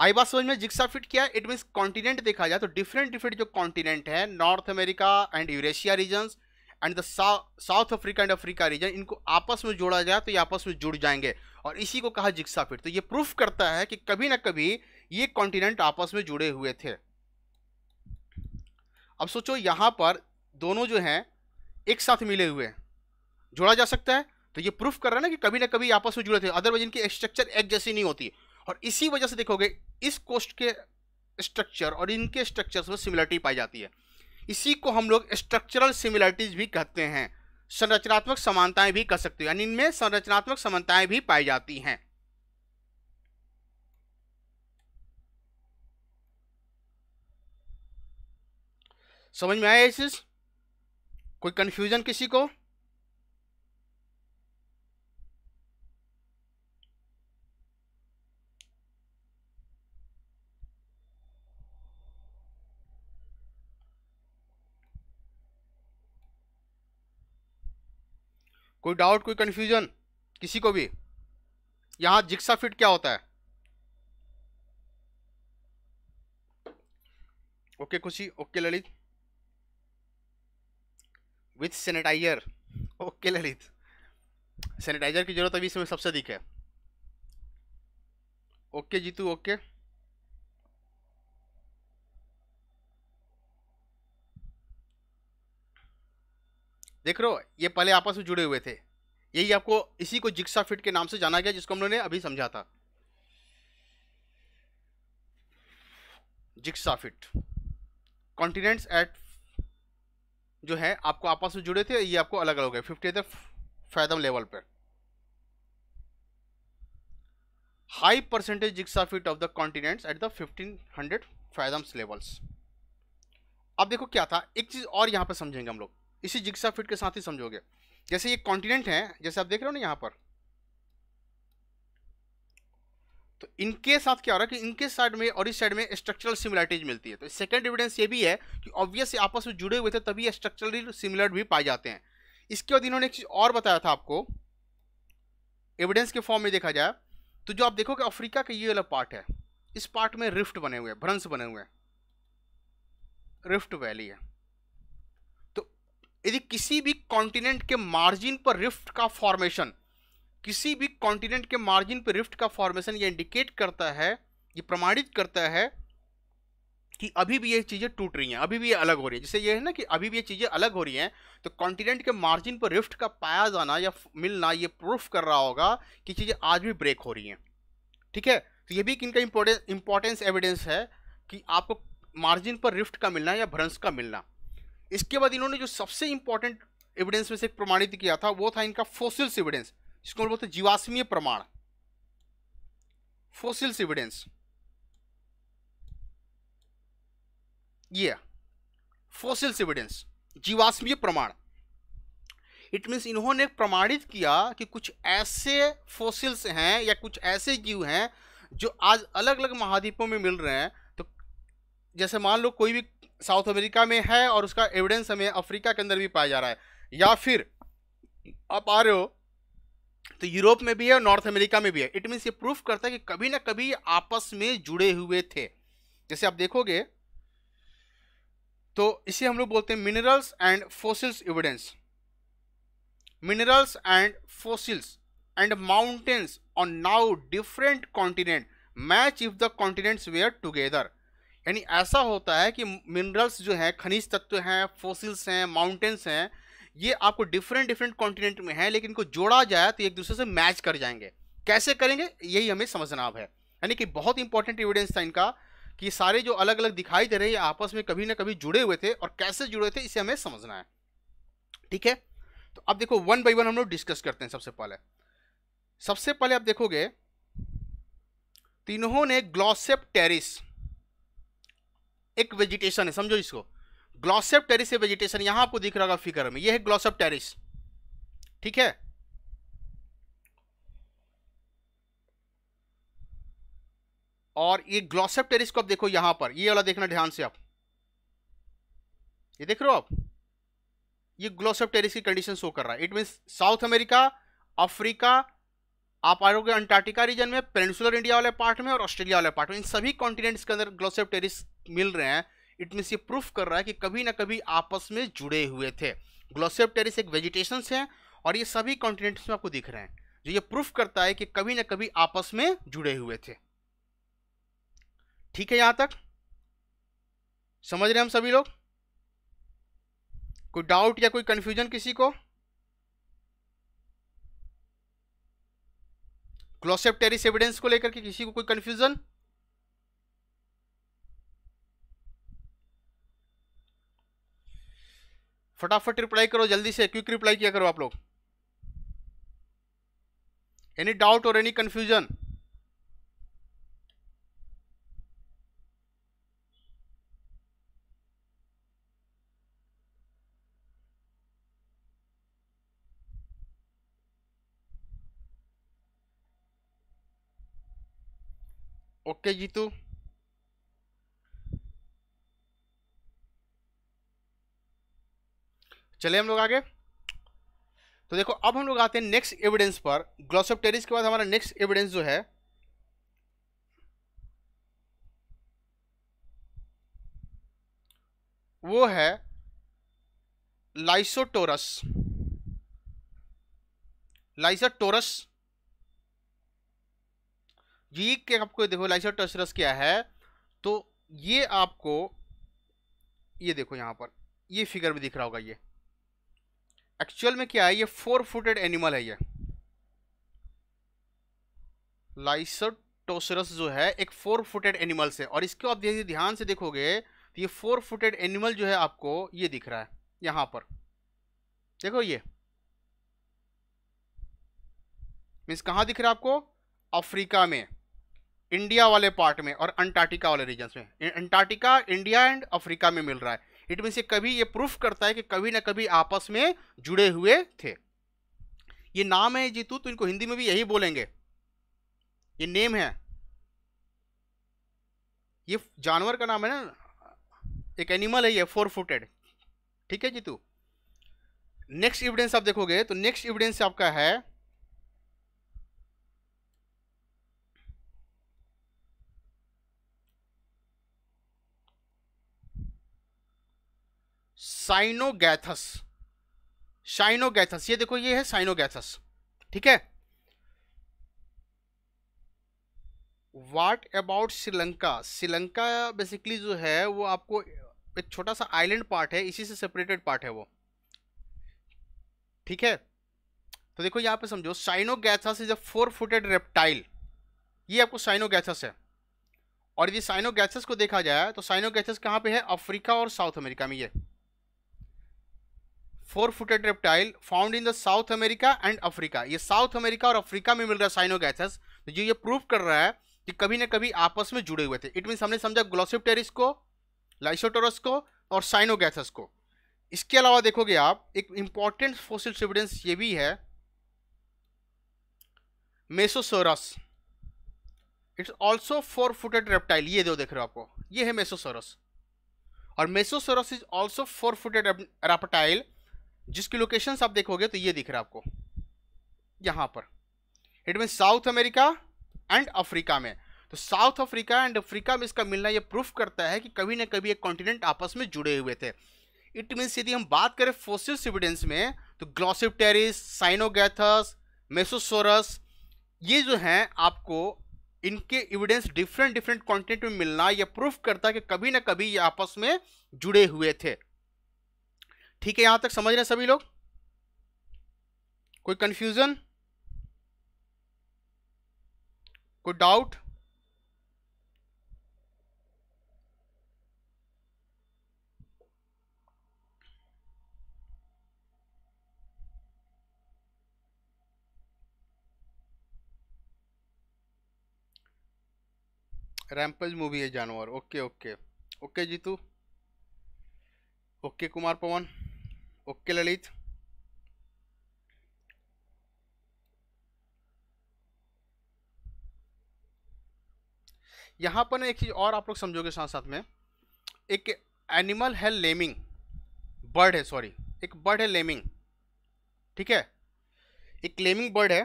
आई बात समझ में जिक्सा फिट किया इट मीन्स कॉन्टिनेंट देखा जाए तो डिफरेंट डिफरेंट जो कॉन्टिनेंट है North America and Eurasia regions and the South Africa and Africa region इनको आपस में जोड़ा जाए तो ये आपस में जुड़ जाएंगे और इसी को कहा जिक्सा फिट तो ये प्रूफ करता है कि कभी ना कभी ये कॉन्टिनेंट आपस में जुड़े हुए थे अब सोचो यहाँ पर दोनों जो हैं एक साथ मिले हुए जोड़ा जा सकता है तो ये प्रूफ कर रहा है ना कि कभी ना कभी आपस में जुड़े थे अदरवाइज इनकी स्ट्रक्चर एक जैसी नहीं होती और इसी वजह से देखोगे इस कोस्ट के स्ट्रक्चर और इनके स्ट्रक्चर्स में सिमिलरिटी पाई जाती है इसी को हम लोग स्ट्रक्चरल सिमिलरिटीज भी कहते हैं संरचनात्मक समानताएं भी कह सकते हो यानी इनमें संरचनात्मक समानताएं भी पाई जाती हैं समझ में आया कोई कंफ्यूजन किसी को कोई डाउट कोई कन्फ्यूजन किसी को भी यहाँ जिक्सा फिट क्या होता है okay Khushi okay Lalit with sanitizer okay Lalit sanitizer की जरूरत अभी इसमें सबसे अधिक है ओके जीतू ओके देख रहे हो ये पहले आपस में जुड़े हुए थे यही आपको इसी को जिक्सा फिट के नाम से जाना गया जिसको हम लोगों ने अभी समझा था जिक्सा फिट कॉन्टिनेंट्स एट जो है आपको आपस में जुड़े थे ये आपको अलग अलग है फिफ्टी फैदम लेवल पर high percentage jigsaw fit of the continents at the fifteen hundred fathoms levels अब देखो क्या था एक चीज़ और यहां पर समझेंगे हम लोग इसी जिक्सा फिट के साथ ही समझोगे जैसे ये कॉन्टिनेंट है जैसे आप देख रहे हो ना यहाँ पर तो इनके साथ क्या हो रहा है कि इनके साइड में और इस साइड में स्ट्रक्चरल सिमिलरिटीज मिलती है तो सेकंड एविडेंस ये भी है कि ऑब्वियस आपस में जुड़े हुए थे तभी स्ट्रक्चरली सिमिलर भी पाए जाते हैं इसके बाद इन्होंने एक चीज़ और बताया था आपको एविडेंस के फॉर्म में देखा जाए तो जो आप देखोगे अफ्रीका का ये वाला पार्ट है इस पार्ट में रिफ्ट बने हुए हैं भ्रंश बने हुए हैं रिफ्ट वैली है यदि किसी भी कॉन्टिनेंट के मार्जिन पर रिफ्ट का फॉर्मेशन किसी भी कॉन्टिनेंट के मार्जिन पर रिफ्ट का फॉर्मेशन ये इंडिकेट करता है ये प्रमाणित करता है कि अभी भी ये चीज़ें टूट रही हैं अभी भी ये अलग हो रही है जैसे ये है ना कि अभी भी ये चीज़ें अलग हो रही हैं तो कॉन्टिनेंट के मार्जिन पर रिफ्ट का पाया जाना या मिलना ये प्रूफ कर रहा होगा कि चीज़ें आज भी ब्रेक हो रही हैं ठीक है तो ये भी एक इनका इंपॉर्टेंस एविडेंस है कि आपको मार्जिन पर रिफ्ट का मिलना या भ्रंश का मिलना इसके बाद इन्होंने जो सबसे इंपॉर्टेंट एविडेंस में से प्रमाणित किया था वो था इनका फोसिल्स एविडेंस इसको बोलते जीवाश्मीय प्रमाण फोसिल्स एविडेंस ये फोसिल्स एविडेंस जीवाश्मीय प्रमाण इट मीन्स इन्होंने प्रमाणित किया कि कुछ ऐसे फोसिल्स हैं या कुछ ऐसे जीव हैं जो आज अलग अलग महाद्वीपों में मिल रहे हैं जैसे मान लो कोई भी साउथ अमेरिका में है और उसका एविडेंस हमें अफ्रीका के अंदर भी पाया जा रहा है या फिर आप आ रहे हो तो यूरोप में भी है और नॉर्थ अमेरिका में भी है इट मीन्स ये प्रूफ करता है कि कभी ना कभी आपस में जुड़े हुए थे जैसे आप देखोगे तो इसे हम लोग बोलते हैं minerals and fossils evidence minerals and fossils and mountains on now different continent match if the continents were together यानी ऐसा होता है कि मिनरल्स जो हैं खनिज तत्व हैं फोसिल्स हैं माउंटेन्स हैं ये आपको डिफरेंट डिफरेंट कॉन्टिनेंट में हैं लेकिन इनको जोड़ा जाए तो एक दूसरे से मैच कर जाएंगे कैसे करेंगे यही हमें समझना अब है यानी कि बहुत इंपॉर्टेंट एविडेंस था इनका कि सारे जो अलग अलग दिखाई दे रहे हैं आपस में कभी ना कभी जुड़े हुए थे और कैसे जुड़े थे इसे हमें समझना है ठीक है तो अब देखो वन बाई वन हम लोग डिस्कस करते हैं सबसे पहले सबसे पहले आप देखोगे तीनों ने ग्लॉसेप टेरिस एक वेजिटेशन है समझो इसको ग्लॉसेप टेरिस वेजिटेशन यहां आपको दिख रहा होगा फिगर में यह है ग्लॉसेप टेरिस ठीक है और ये ग्लॉसेप टेरिस को आप देखो यहां पर ये वाला देखना ध्यान से आप ये देख रहे हो आप ये ग्लोसअप टेरिस की कंडीशन शो कर रहा है it mean South America Africa आप आ रहे अंटार्कटिका रीजन में पेनिसुलर इंडिया वाले पार्ट में और ऑस्ट्रेलिया वाले पार्ट में इन सभी कॉन्टिनेंट्स के अंदर ग्लोसअप टेरिस मिल रहे हैं इट मीन्स ये प्रूफ कर रहा है कि कभी ना कभी आपस में जुड़े हुए थे ग्लोसेप्टेरिस एक वेजिटेशन है और ये सभी कॉन्टिनेंट्स में आपको दिख रहे हैं जो ये प्रूफ करता है कि कभी ना कभी आपस में जुड़े हुए थे ठीक है यहां तक समझ रहे हम सभी लोग कोई डाउट या कोई कंफ्यूजन किसी को क्लोसेप्टेरिस एविडेंस को लेकर के किसी को कोई कंफ्यूजन फटाफट रिप्लाई करो जल्दी से क्विक रिप्लाई किया करो आप लोग एनी डाउट और एनी कंफ्यूजन ओके जीतू चले हम लोग आगे तो देखो अब हम लोग आते हैं नेक्स्ट एविडेंस पर ऑफ टेरिस के बाद हमारा नेक्स्ट एविडेंस जो है वो है लाइसोटोरस लाइसोटोरस ये के आपको देखो लाइसोटोरस क्या है तो ये आपको ये देखो यहां पर ये फिगर भी दिख रहा होगा ये एक्चुअल में क्या है ये फोर फुटेड एनिमल है ये लाइसोटोसरस जो है एक फोर फुटेड एनिमल से और इसको आप यदि ध्यान से देखोगे तो ये फोर फुटेड एनिमल जो है आपको ये दिख रहा है यहां पर देखो ये मीन्स कहाँ दिख रहा है आपको अफ्रीका में इंडिया वाले पार्ट में और अंटार्कटिका वाले रीजन में अंटार्कटिका इंडिया एंड अफ्रीका में मिल रहा है इट मीन ये कभी ये प्रूफ करता है कि कभी ना कभी आपस में जुड़े हुए थे ये नाम है जीतू तो इनको हिंदी में भी यही बोलेंगे ये नेम है ये जानवर का नाम है ना एक एनिमल है ये फोर फुटेड ठीक है जीतू नेक्स्ट इविडेंस आप देखोगे तो नेक्स्ट एविडेंस आपका है साइनोगैथस साइनोगैथस ये देखो ये है साइनोगैथस ठीक है what about Sri Lanka Sri Lanka basically जो है वो आपको एक छोटा सा आइलैंड पार्ट है इसी से सेपरेटेड पार्ट है वो ठीक है तो देखो यहां पे समझो Cynognathus is a four footed reptile ये आपको साइनोगैथस है और यदि साइनोगैथस को देखा जाए तो साइनोगैथस कहां पे है अफ्रीका और साउथ अमेरिका में ये four footed reptile found in the South America and Africa ये साउथ अमेरिका और अफ्रीका में मिल रहा है साइनोगैथस तो जो ये प्रूव कर रहा है कि कभी ना कभी आपस में जुड़े हुए थे इट मीन हमने समझा ग्लोसिपटेरिस को लाइसोटोरस को और साइनोगैथस को इसके अलावा देखोगे आप एक इंपॉर्टेंट फोसिल एविडेंस ये भी है Mesosaurus it's also four footed reptile ये दो देख रहे हो आपको ये है मेसोसोरस और Mesosaurus is also four footed reptile जिसकी लोकेशन आप देखोगे तो ये दिख रहा है आपको यहाँ पर it mean South America and Africa में तो साउथ अफ्रीका एंड अफ्रीका में इसका मिलना ये प्रूफ करता है कि कभी ना कभी एक कॉन्टिनेंट आपस में जुड़े हुए थे इट मीन्स यदि हम बात करें फोसिल्स एविडेंस में तो ग्लॉसिव टेरिस साइनोगैथस मेसोसोरस ये जो हैं आपको इनके एविडेंस डिफरेंट डिफरेंट कॉन्टिनेंट में मिलना यह प्रूफ करता है कि कभी ना कभी ये आपस में जुड़े हुए थे ठीक है यहां तक समझ रहे हैं सभी लोग कोई कंफ्यूजन कोई डाउट रैम्पल मूवी है जानवर okay okay okay Jitu okay Kumar Pawan okay Lalit यहां पर ना एक चीज़ और आप लोग समझोगे साथ साथ में एक एनिमल है लेमिंग बर्ड है सॉरी एक बर्ड है लेमिंग ठीक है एक लेमिंग बर्ड है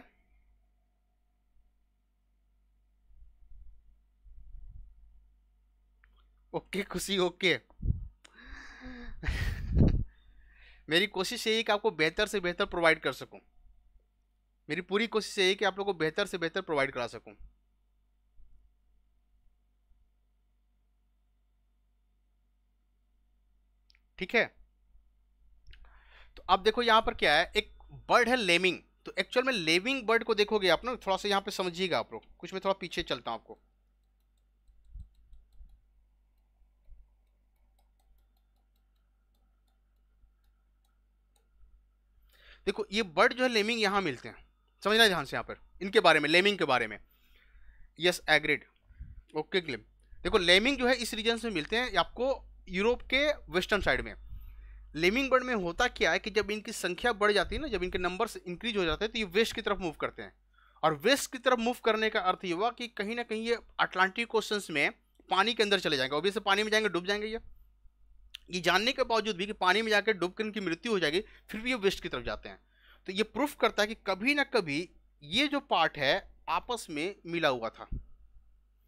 ओके खुशी ओके मेरी कोशिश यही है कि आपको बेहतर से बेहतर प्रोवाइड कर सकूं मेरी पूरी कोशिश यही है कि आप लोगों को बेहतर से बेहतर प्रोवाइड करा सकूं ठीक है तो अब देखो यहां पर क्या है एक बर्ड है लेमिंग तो एक्चुअल में लेमिंग बर्ड को देखोगे आप ना थोड़ा सा यहाँ पे समझिएगा आप लोग कुछ मैं थोड़ा पीछे चलता हूँ आपको देखो ये बर्ड जो है लेमिंग यहाँ मिलते हैं समझना ध्यान से यहाँ पर इनके बारे में लेमिंग के बारे में यस एग्रिड ओके क्लिम देखो लेमिंग जो है इस रीजन में मिलते हैं आपको यूरोप के वेस्टर्न साइड में लेमिंग बर्ड में होता क्या है कि जब इनकी संख्या बढ़ जाती है ना जब इनके नंबर्स इंक्रीज हो जाते हैं तो ये वेस्ट की तरफ मूव करते हैं और वेस्ट की तरफ मूव करने का अर्थ ये हुआ कि कहीं ना कहीं ये अटलांटिक ओशंस में पानी के अंदर चले जाएंगे ओबियस पानी में जाएंगे डूब जाएंगे ये ये जानने के बावजूद भी कि पानी में जाकर डूब कर इनकी मृत्यु हो जाएगी फिर भी ये वेस्ट की तरफ जाते हैं तो ये प्रूफ करता है कि कभी ना कभी ये जो पार्ट है आपस में मिला हुआ था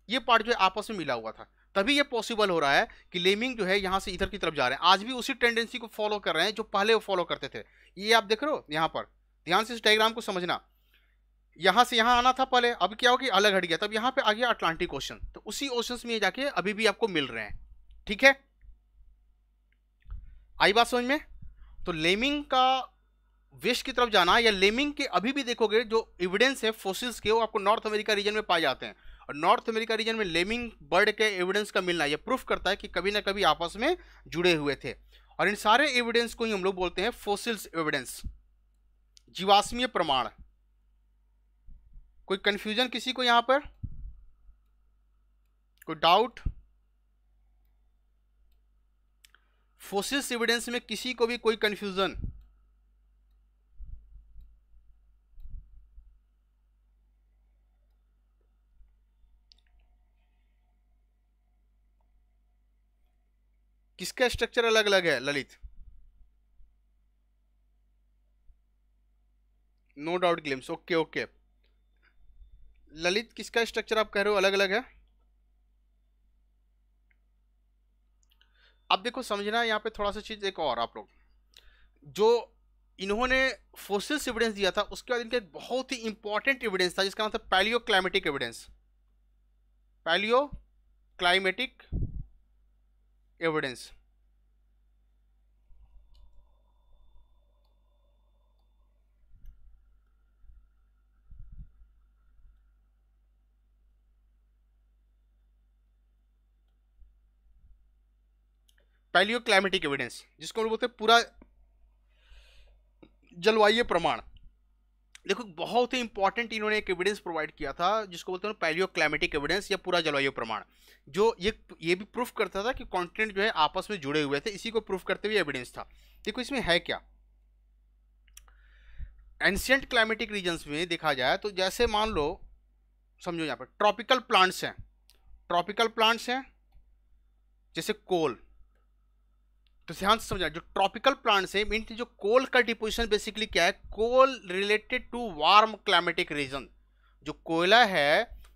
ये पार्ट जो है आपस में मिला हुआ था तभी ये पॉसिबल हो रहा है कि लेमिंग जो है यहाँ से इधर की तरफ जा रहे हैं आज भी उसी टेंडेंसी को फॉलो कर रहे हैं जो पहले वो फॉलो करते थे ये आप देख रहे हो यहाँ पर ध्यान से इस डायग्राम को समझना यहाँ से यहाँ आना था पहले अब क्या हो कि अलग हट गया तब यहाँ पे आ गया अटलांटिक ओशन तो उसी ओशन में जाके अभी भी आपको मिल रहे हैं ठीक है आई बात समझ में तो लेमिंग का वेस्ट की तरफ जाना या लेमिंग के अभी भी देखोगे जो एविडेंस है फोसिल्स के वो आपको नॉर्थ अमेरिका रीजन में पाए जाते हैं और नॉर्थ अमेरिका रीजन में लेमिंग बर्ड के एविडेंस का मिलना ये प्रूफ करता है कि कभी ना कभी आपस में जुड़े हुए थे और इन सारे एविडेंस को ही हम लोग बोलते हैं फोसिल्स एविडेंस जीवाश्मीय प्रमाण कोई कंफ्यूजन किसी को यहां पर कोई डाउट फोसिल्स एविडेंस में किसी को भी कोई कंफ्यूजन किसका स्ट्रक्चर अलग अलग है Lalit no doubt glimpse okay okay Lalit किसका स्ट्रक्चर आप कह रहे हो अलग अलग है अब देखो समझना यहाँ पे थोड़ा सा चीज़ एक और आप लोग जो इन्होंने फोसिल्स एविडेंस दिया था उसके बाद इनका एक बहुत ही इंपॉर्टेंट एविडेंस था जिसका नाम था paleo climatic evidence paleo climatic evidence paleo climatic evidence जिसको हम बोलते हैं पूरा जलवायु प्रमाण देखो बहुत ही इंपॉर्टेंट इन्होंने एक एविडेंस प्रोवाइड किया था जिसको बोलते हैं पैलियो क्लाइमेटिक एविडेंस या पूरा जलवायु प्रमाण जो ये ये भी प्रूफ करता था कि कॉन्टिनेंट जो है आपस में जुड़े हुए थे इसी को प्रूफ करते हुए एविडेंस था देखो इसमें है क्या एंशियंट क्लाइमेटिक रीजन्स में देखा जाए तो जैसे मान लो समझो यहाँ पर ट्रॉपिकल प्लांट्स हैं ट्रॉपिकल प्लांट्स हैं जैसे कोल तो ध्यान से समझा जो ट्रॉपिकल प्लांट्स हैं मीन जो कोल का डिपोजिशन बेसिकली क्या है coal related to warm climatic region जो कोयला है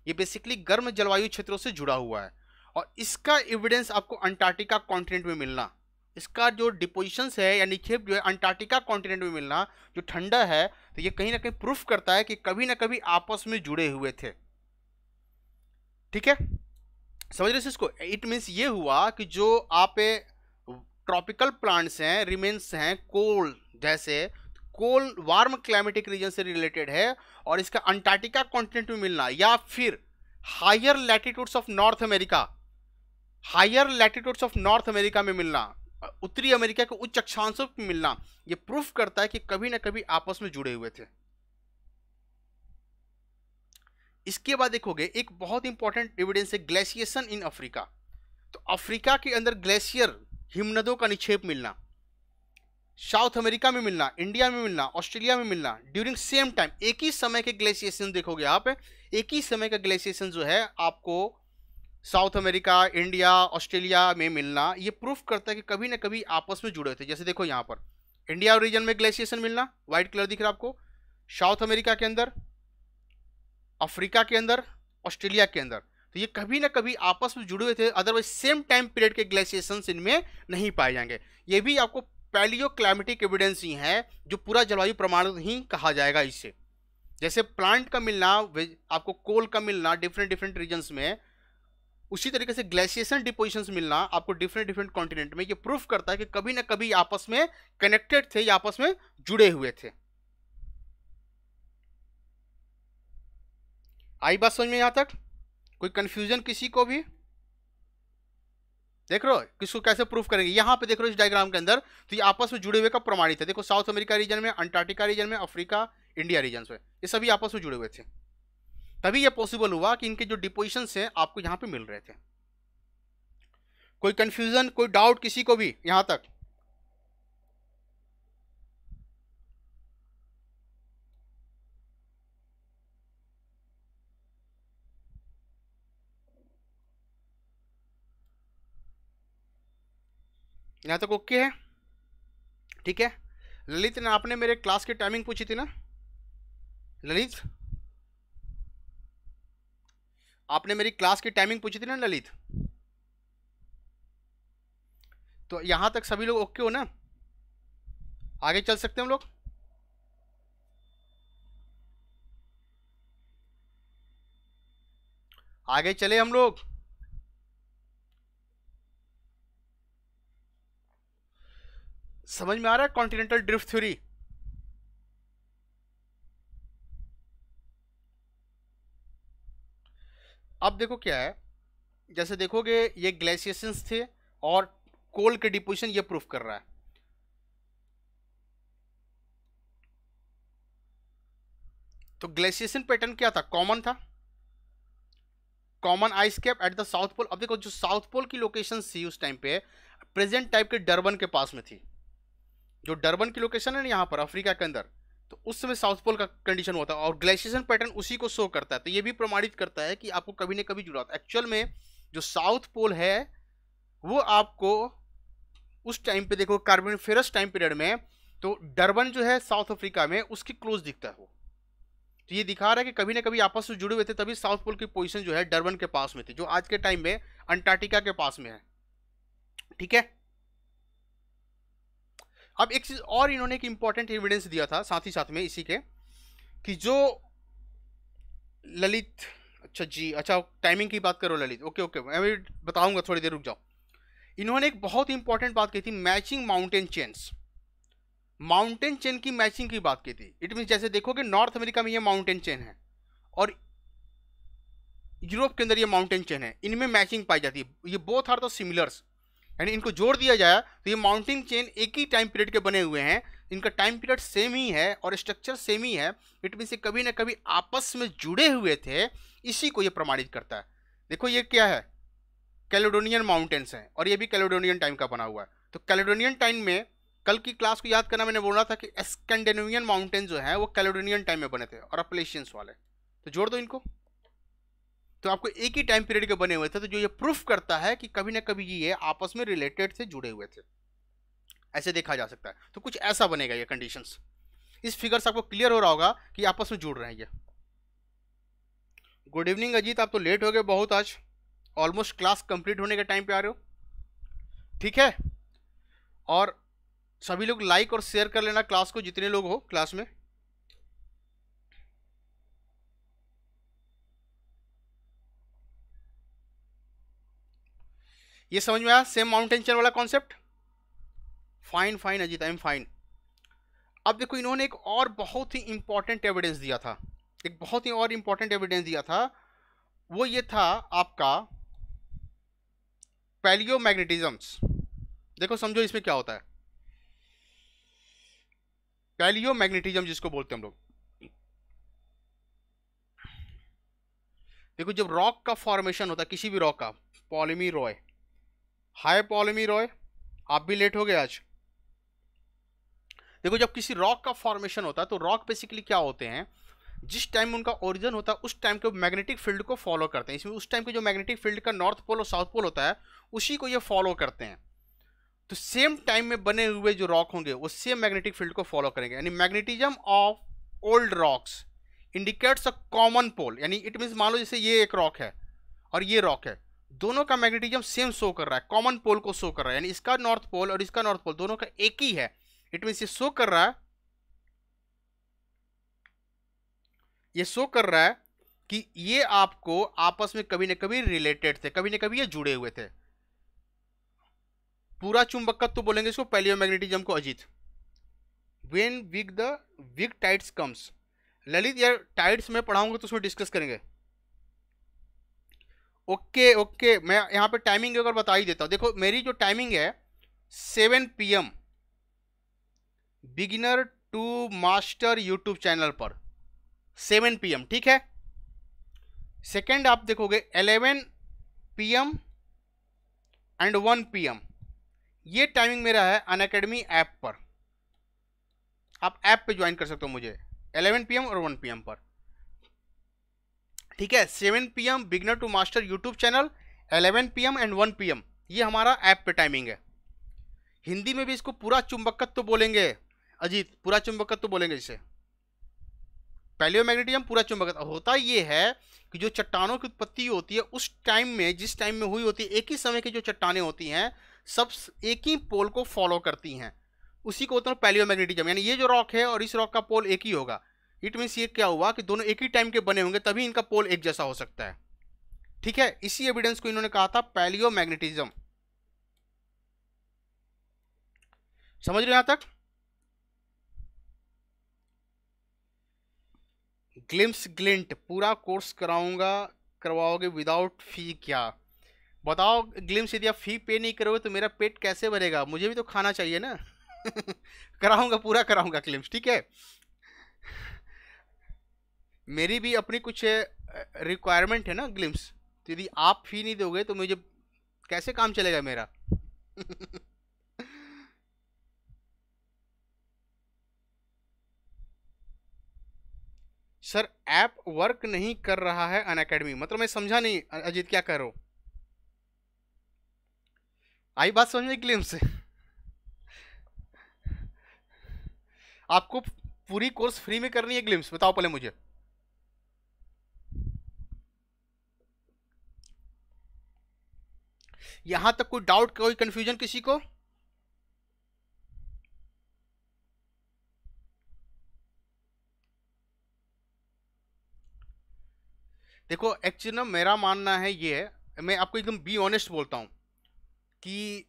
ये बेसिकली गर्म जलवायु क्षेत्रों से जुड़ा हुआ है और इसका एविडेंस आपको अंटार्कटिका कॉन्टिनेंट में मिलना इसका जो डिपोजिशंस है या निक्षेप जो है अंटार्कटिका कॉन्टिनेंट में मिलना जो ठंडा है तो ये कहीं ना कहीं प्रूफ करता है कि कभी ना कभी आपस में जुड़े हुए थे ठीक है समझ रहे इसको इट मीन्स ये हुआ कि जो आप ट्रॉपिकल प्लांट्स हैं रिमेन्स हैं कोल जैसे कोल वार्म क्लाइमेटिक रीजन से रिलेटेड है और इसका अंटार्कटिका कॉन्टिनेंट में मिलना या फिर higher latitudes of North America higher latitudes of North America में मिलना उत्तरी अमेरिका के उच्च अक्षांशों में मिलना ये प्रूफ करता है कि कभी ना कभी आपस में जुड़े हुए थे इसके बाद देखोगे एक बहुत इंपॉर्टेंट एविडेंस है ग्लेशिएशन इन अफ्रीका तो अफ्रीका के अंदर ग्लेशियर हिमनदों का निक्षेप मिलना साउथ अमेरिका में मिलना इंडिया में मिलना ऑस्ट्रेलिया में मिलना ड्यूरिंग सेम टाइम एक ही समय के ग्लेशिएशन देखोगे आप एक ही समय का ग्लेशिएशन जो है आपको साउथ अमेरिका इंडिया ऑस्ट्रेलिया में मिलना ये प्रूफ करता है कि कभी ना कभी आपस में जुड़े थे जैसे देखो यहाँ पर इंडिया रीजन में ग्लेशिएशन मिलना व्हाइट कलर दिख रहा है आपको साउथ अमेरिका के अंदर अफ्रीका के अंदर ऑस्ट्रेलिया के अंदर तो ये कभी ना कभी आपस में जुड़े हुए थे अदरवाइज सेम टाइम पीरियड के ग्लेशिएशन इनमें नहीं पाए जाएंगे ये भी आपको पैलियो क्लाइमेटिक एविडेंस ही है जो पूरा जलवायु प्रमाण ही कहा जाएगा इससे जैसे प्लांट का मिलना आपको कोल का मिलना डिफरेंट डिफरेंट रीजन्स में उसी तरीके से ग्लेशिएशन डिपोजिशंस मिलना आपको डिफरेंट डिफरेंट कॉन्टिनेंट में ये प्रूफ करता है कि कभी ना कभी आपस में कनेक्टेड थे या आपस में जुड़े हुए थे आई बात समझ में यहां तक कोई कन्फ्यूजन किसी को भी देख रहे हो किसको कैसे प्रूफ करेंगे यहाँ पे देख रहे हो इस डायग्राम के अंदर तो ये आपस में जुड़े हुए का प्रमाणित है देखो साउथ अमेरिका रीजन में अंटार्कटिका रीजन में अफ्रीका इंडिया रीजन में ये सभी आपस में जुड़े हुए थे तभी यह पॉसिबल हुआ कि इनके जो डिपोजिशन हैं आपको यहाँ पे मिल रहे थे कोई कन्फ्यूजन कोई डाउट किसी को भी यहाँ तक यहाँ तक ओके है ठीक है ललित ना आपने मेरे क्लास की टाइमिंग पूछी थी ना ललित आपने मेरी क्लास की टाइमिंग पूछी थी ना ललित तो यहाँ तक सभी लोग ओके हो ना आगे चल सकते हैं हम लोग आगे चले हम लोग समझ में आ रहा है कॉन्टिनेंटल ड्रिफ्ट थ्योरी अब देखो क्या है जैसे देखोगे ये ग्लेशियशंस थे और कोल के डिपोजिशन ये प्रूफ कर रहा है तो ग्लेशिएशन पैटर्न क्या था कॉमन था common ice cap at the South Pole अब देखो जो साउथ पोल की लोकेशन थी उस टाइम पे प्रेजेंट टाइप के डरबन के पास में थी जो डरबन की लोकेशन है ना यहाँ पर अफ्रीका के अंदर तो उस समय साउथ पोल का कंडीशन होता है और ग्लेशिएशन पैटर्न उसी को शो करता है तो ये भी प्रमाणित करता है कि आपको कभी ना कभी जुड़ा होता है एक्चुअल में जो साउथ पोल है वो आपको उस टाइम पे देखो कार्बन फेरस टाइम पीरियड में तो डरबन जो है साउथ अफ्रीका में उसकी क्लोज दिखता है वो तो ये दिखा रहा है कि कभी ना कभी आपस में जुड़े हुए थे तभी साउथ पोल की पोजिशन जो है डरबन के पास में थी जो आज के टाइम में अंटार्कटिका के पास में है ठीक है अब एक चीज़ और इन्होंने एक इंपॉर्टेंट एविडेंस दिया था साथ ही साथ में इसी के कि जो ललित अच्छा जी अच्छा टाइमिंग की बात करो ललित ओके ओके मैं भी बताऊंगा थोड़ी देर रुक जाओ इन्होंने एक बहुत इंपॉर्टेंट बात कही थी matching mountain chains mountain chain की मैचिंग की बात की थी इट मीन जैसे देखोगे नॉर्थ अमेरिका में ये माउंटेन चेन है और यूरोप के अंदर ये माउंटेन चेन है इनमें मैचिंग पाई जाती है ये बोथ आर द सिमिलर्स यानी इनको जोड़ दिया जाए तो ये माउंटिंग चेन एक ही टाइम पीरियड के बने हुए हैं इनका टाइम पीरियड सेम ही है और स्ट्रक्चर सेम ही है इट मीन से कभी ना कभी आपस में जुड़े हुए थे इसी को ये प्रमाणित करता है देखो ये क्या है कैलिडोनियन माउंटेन्स हैं और ये भी कैलिडोनियन टाइम का बना हुआ है तो कैलिडोनियन टाइम में कल की क्लास को याद करना मैंने बोला था कि स्कैंडिनेवियन माउंटेन जो है वो कैलिडोनियन टाइम में बने थे और अपलेशियंस वाले तो जोड़ दो इनको तो आपको एक ही टाइम पीरियड के बने हुए थे तो जो ये प्रूफ करता है कि कभी ना कभी ये आपस में रिलेटेड से जुड़े हुए थे ऐसे देखा जा सकता है तो कुछ ऐसा बनेगा ये कंडीशंस इस फिगर से आपको क्लियर हो रहा होगा कि आपस में जुड़ रहे हैं ये गुड इवनिंग अजीत आप तो लेट हो गए बहुत आज ऑलमोस्ट क्लास कंप्लीट होने के टाइम पे आ रहे हो ठीक है और सभी लोग लाइक और शेयर कर लेना क्लास को जितने लोग हो क्लास में ये समझ में आया सेम माउंटेन चेन वाला concept fine fine Ajit I am fine अब देखो इन्होंने एक और बहुत ही इंपॉर्टेंट एविडेंस दिया था एक बहुत ही और इंपॉर्टेंट एविडेंस दिया था वो ये था आपका पैलियो मैग्नेटिजम्स देखो समझो इसमें क्या होता है पैलियो मैग्नेटिज्म जिसको बोलते हैं हम लोग देखो जब रॉक का फॉर्मेशन होता है किसी भी रॉक का पॉलिमी रॉय हाय पॉलमी रॉय आप भी लेट हो गए आज देखो जब किसी रॉक का फॉर्मेशन होता है तो रॉक बेसिकली क्या होते हैं जिस टाइम उनका ओरिजिन होता है उस टाइम के मैग्नेटिक फील्ड को फॉलो करते हैं इसमें उस टाइम के जो मैग्नेटिक फील्ड का नॉर्थ पोल और साउथ पोल होता है उसी को ये फॉलो करते हैं तो सेम टाइम में बने हुए जो रॉक होंगे वो सेम मैग्नेटिक फील्ड को फॉलो करेंगे यानी magnetism of old rocks indicates a common pole यानी इट मीन्स मान लो जैसे ये एक रॉक है और ये रॉक है दोनों का मैग्नेटिज्म सेम शो कर रहा है कॉमन पोल को शो कर रहा है यानी इसका नॉर्थ पोल और इसका नॉर्थ पोल दोनों का एक ही है इट मीन ये शो कर रहा है ये शो कर रहा है कि ये आपको आपस में कभी ना कभी रिलेटेड थे कभी ना कभी ये जुड़े हुए थे पूरा चुंबकत्व तो बोलेंगे इसको मैग्नेटिज्म को Ajit when wig the wig tides comes Lalit यार टाइट्स में पढ़ाऊंगा तो उसमें डिस्कस करेंगे ओके ओके मैं यहाँ पे टाइमिंग अगर बता ही देता हूँ देखो मेरी जो टाइमिंग है seven PM beginner to master YouTube channel पर सेवन पीएम ठीक है सेकेंड आप देखोगे eleven PM and one PM ये टाइमिंग मेरा है अन अकेडमी ऐप पर आप ऐप पे ज्वाइन कर सकते हो मुझे 11 पीएम और 1 पीएम पर ठीक है seven P M beginner to master YouTube channel eleven P M and one P M ये हमारा ऐप पे टाइमिंग है हिंदी में भी इसको पूरा चुंबकत्व तो बोलेंगे अजीत पूरा चुंबकत्व तो बोलेंगे इसे पैलियोमैग्नेटिज्म पूरा चुंबकत्व होता ये है कि जो चट्टानों की उत्पत्ति होती है उस टाइम में जिस टाइम में हुई होती है एक ही समय की जो चट्टाने होती हैं सब एक ही पोल को फॉलो करती हैं उसी को होता है मैग्नेटिजम यानी ये जो रॉक है और इस रॉक का पोल एक ही होगा इट मीन्स ये क्या हुआ कि दोनों एक ही टाइम के बने होंगे तभी इनका पोल एक जैसा हो सकता है ठीक है इसी एविडेंस को इन्होंने कहा था पैलियो मैग्नेटिज्म समझ रहे यहां तक ग्लिम्स ग्लिंट पूरा कोर्स कराऊंगा करवाओगे विदाउट फी क्या बताओ ग्लिम्स यदि आप फी पे नहीं करोगे तो मेरा पेट कैसे भरेगा मुझे भी तो खाना चाहिए ना कराऊंगा पूरा कराऊंगा ग्लिम्स ठीक है मेरी भी अपनी कुछ रिक्वायरमेंट है ना ग्लिम्स तो यदि आप फी नहीं दोगे तो मुझे कैसे काम चलेगा मेरा सर ऐप वर्क नहीं कर रहा है अन अकेडमी मतलब मैं समझा नहीं अजीत क्या करो आई बात समझ में ग्लिम्स आपको पूरी कोर्स फ्री में करनी है ग्लिम्स बताओ पहले मुझे यहां तक कोई डाउट कोई कंफ्यूजन किसी को देखो एक्चुअली ना मेरा मानना है ये है मैं आपको एकदम बी ऑनेस्ट बोलता हूं कि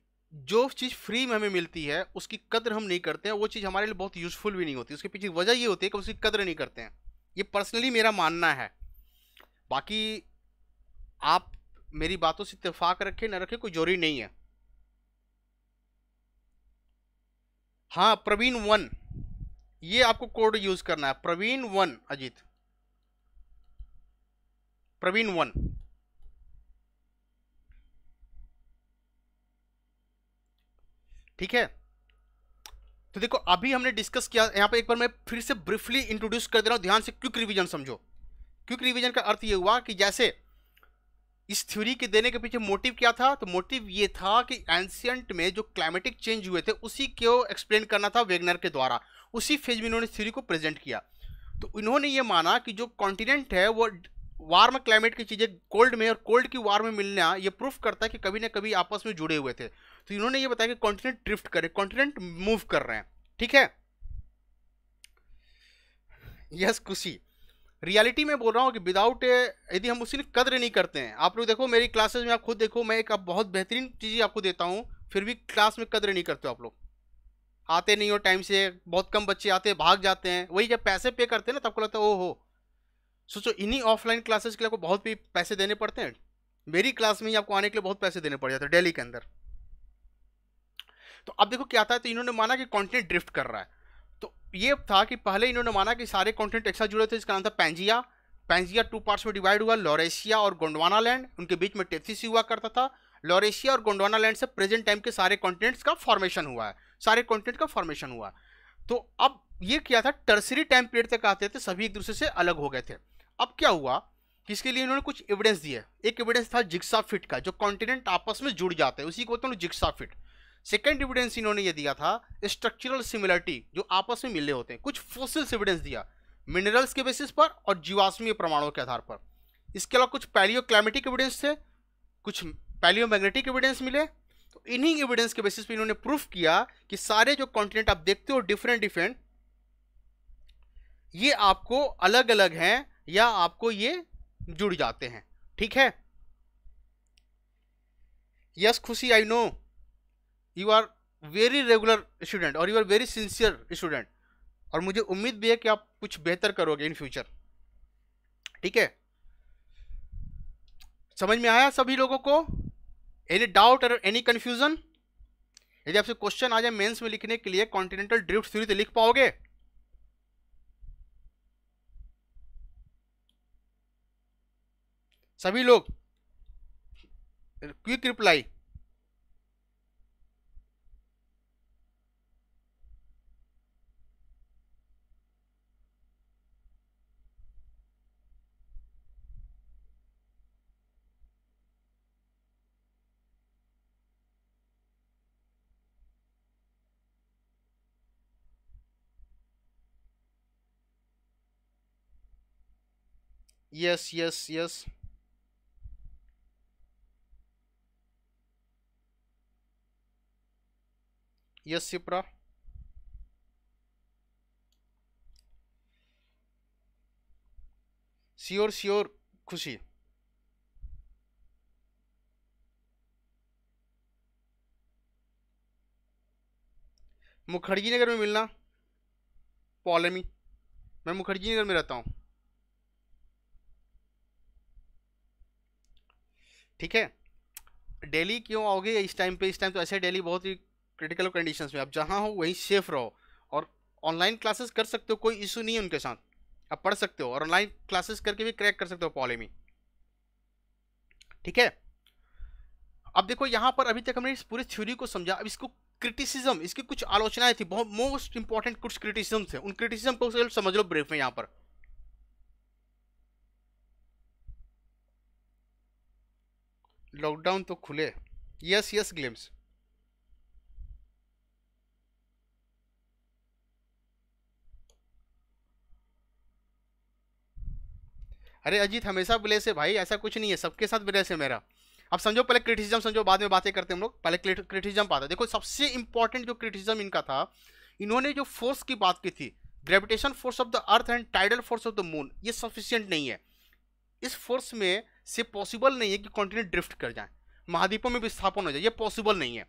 जो चीज़ फ्री में हमें मिलती है उसकी कदर हम नहीं करते हैं वो चीज़ हमारे लिए बहुत यूज़फुल भी नहीं होती उसके पीछे वजह ये होती है कि उसकी कदर नहीं करते हैं ये पर्सनली मेरा मानना है बाकी आप मेरी बातों से इतफाक रखे न रखे कोई जोरी नहीं है हाँ प्रवीण वन ये आपको कोड यूज करना है प्रवीण वन अजीत प्रवीण वन ठीक है तो देखो अभी हमने डिस्कस किया यहां पे एक बार मैं फिर से ब्रीफली इंट्रोड्यूस कर दे रहा हूं ध्यान से क्विक रिवीजन समझो क्विक रिवीजन का अर्थ ये हुआ कि जैसे इस थ्योरी के देने के पीछे मोटिव क्या था तो मोटिव ये था कि एंशियंट में जो क्लाइमेटिक चेंज हुए थे उसी को एक्सप्लेन करना था वेगनर के द्वारा उसी फेज में इन्होंने थ्योरी को प्रेजेंट किया तो इन्होंने ये माना कि जो कॉन्टिनेंट है वो वार्म क्लाइमेट की चीज़ें कोल्ड में और कोल्ड की वार्म में मिलना ये प्रूफ करता है कि कभी ना कभी आपस में जुड़े हुए थे तो इन्होंने ये बताया कि कॉन्टिनेंट ड्रिफ्ट करे कॉन्टिनेंट मूव कर रहे हैं ठीक है यस yes, रियलिटी में बोल रहा हूँ कि विदाउट यदि हम उसकी कदर नहीं करते हैं आप लोग देखो मेरी क्लासेज में आप खुद देखो मैं एक बहुत बेहतरीन चीज़ आपको देता हूँ फिर भी क्लास में कदर नहीं करते आप लोग आते नहीं हो टाइम से बहुत कम बच्चे आते हैं भाग जाते हैं वही जब पैसे पे करते हैं ना तब को लगता है ओ हो सोचो इन्हीं ऑफलाइन क्लासेस के लिए आपको बहुत भी पैसे देने पड़ते हैं मेरी क्लास में ही आपको आने के लिए बहुत पैसे देने पड़ जाते हैं डेली के अंदर तो अब देखो क्या आता है तो इन्होंने माना कि कॉन्टेंट ड्रिफ्ट कर रहा है ये था कि पहले इन्होंने माना कि सारे कॉन्टिनेंट एक साथ जुड़े थे इसका नाम था पैंजिया पैंजिया टू पार्ट्स में डिवाइड हुआ लॉरेशिया और गोंडवाना लैंड उनके बीच में टेथिस हुआ करता था लॉरेशिया और गोंडवाना लैंड से प्रेजेंट टाइम के सारे कॉन्टिनेंट्स का फॉर्मेशन हुआ है सारे कॉन्टिनेंट का फॉर्मेशन हुआ तो अब ये क्या था टर्सरी टाइम पीरियड तक आते थे सभी एक दूसरे से अलग हो गए थे अब क्या हुआ किसके लिए इन्होंने कुछ एविडेंस दिए एक एविडेंस था जिक्सा फिट का जो कॉन्टिनेंट आपस में जुड़ जाते हैं उसी को होते हैं जिक्सा फिट सेकेंड एविडेंस इन्होंने ये दिया था स्ट्रक्चरल सिमिलरिटी जो आपस में मिले होते हैं कुछ फोसिल्स एविडेंस दिया मिनरल्स के बेसिस पर और जीवाश्मीय प्रमाणों के आधार पर इसके अलावा कुछ पैलियो क्लाइमेटिक एविडेंस थे कुछ पैलियो मैग्नेटिक एविडेंस मिले तो इन्हीं एविडेंस के बेसिस पर इन्होंने प्रूफ किया कि सारे जो कॉन्टिनेंट आप देखते हो डिफरेंट डिफरेंट ये आपको अलग अलग हैं या आपको ये जुड़ जाते हैं ठीक है yes Khushi I know you are very regular student और you are very sincere student और मुझे उम्मीद भी है कि आप कुछ बेहतर करोगे इन फ्यूचर ठीक है समझ में आया सभी लोगों को एनी डाउट और एनी कन्फ्यूजन यदि आपसे क्वेश्चन आ जाए मेंस में लिखने के लिए कॉन्टिनेंटल ड्रिफ्ट थ्योरी तो लिख पाओगे सभी लोग quick reply Yes, yes, yes. Yes, Sipra Sure, sure, खुशी मुखर्जी नगर में मिलना पॉलमी मैं मुखर्जी नगर में रहता हूँ ठीक है डेली क्यों आओगे इस टाइम पे इस टाइम तो ऐसे डेली बहुत ही क्रिटिकल कंडीशन में आप जहाँ हो वहीं सेफ रहो और ऑनलाइन क्लासेस कर सकते हो कोई इशू नहीं है उनके साथ आप पढ़ सकते हो और ऑनलाइन क्लासेस करके भी क्रैक कर सकते हो पॉलेमी ठीक है अब देखो यहाँ पर अभी तक हमने इस पूरी थ्योरी को समझा अब इसको क्रिटिसिज्म इसकी कुछ आलोचनाएं थी बहुत मोस्ट इंपॉर्टेंट कुछ क्रिटिसिज्म थे उन क्रिटिसिज्म को समझ लो ब्रीफ में यहाँ पर लॉकडाउन तो खुले यस यस ग्लिम्स अरे अजीत हमेशा बुले से भाई ऐसा कुछ नहीं है सबके साथ बुले से मेरा अब समझो पहले क्रिटिसिज्म समझो बाद में बातें करते हम लोग पहले क्रिटिसिज्म पाता देखो सबसे इंपॉर्टेंट जो क्रिटिसिज्म इनका था इन्होंने जो फोर्स की बात की थी gravitation force of the earth and tidal force of the moon ये सफिशियंट नहीं है इस फोर्स में से पॉसिबल नहीं है कि कॉन्टिनेंट ड्रिफ्ट कर जाए महाद्वीपों में विस्थापन हो जाए ये पॉसिबल नहीं है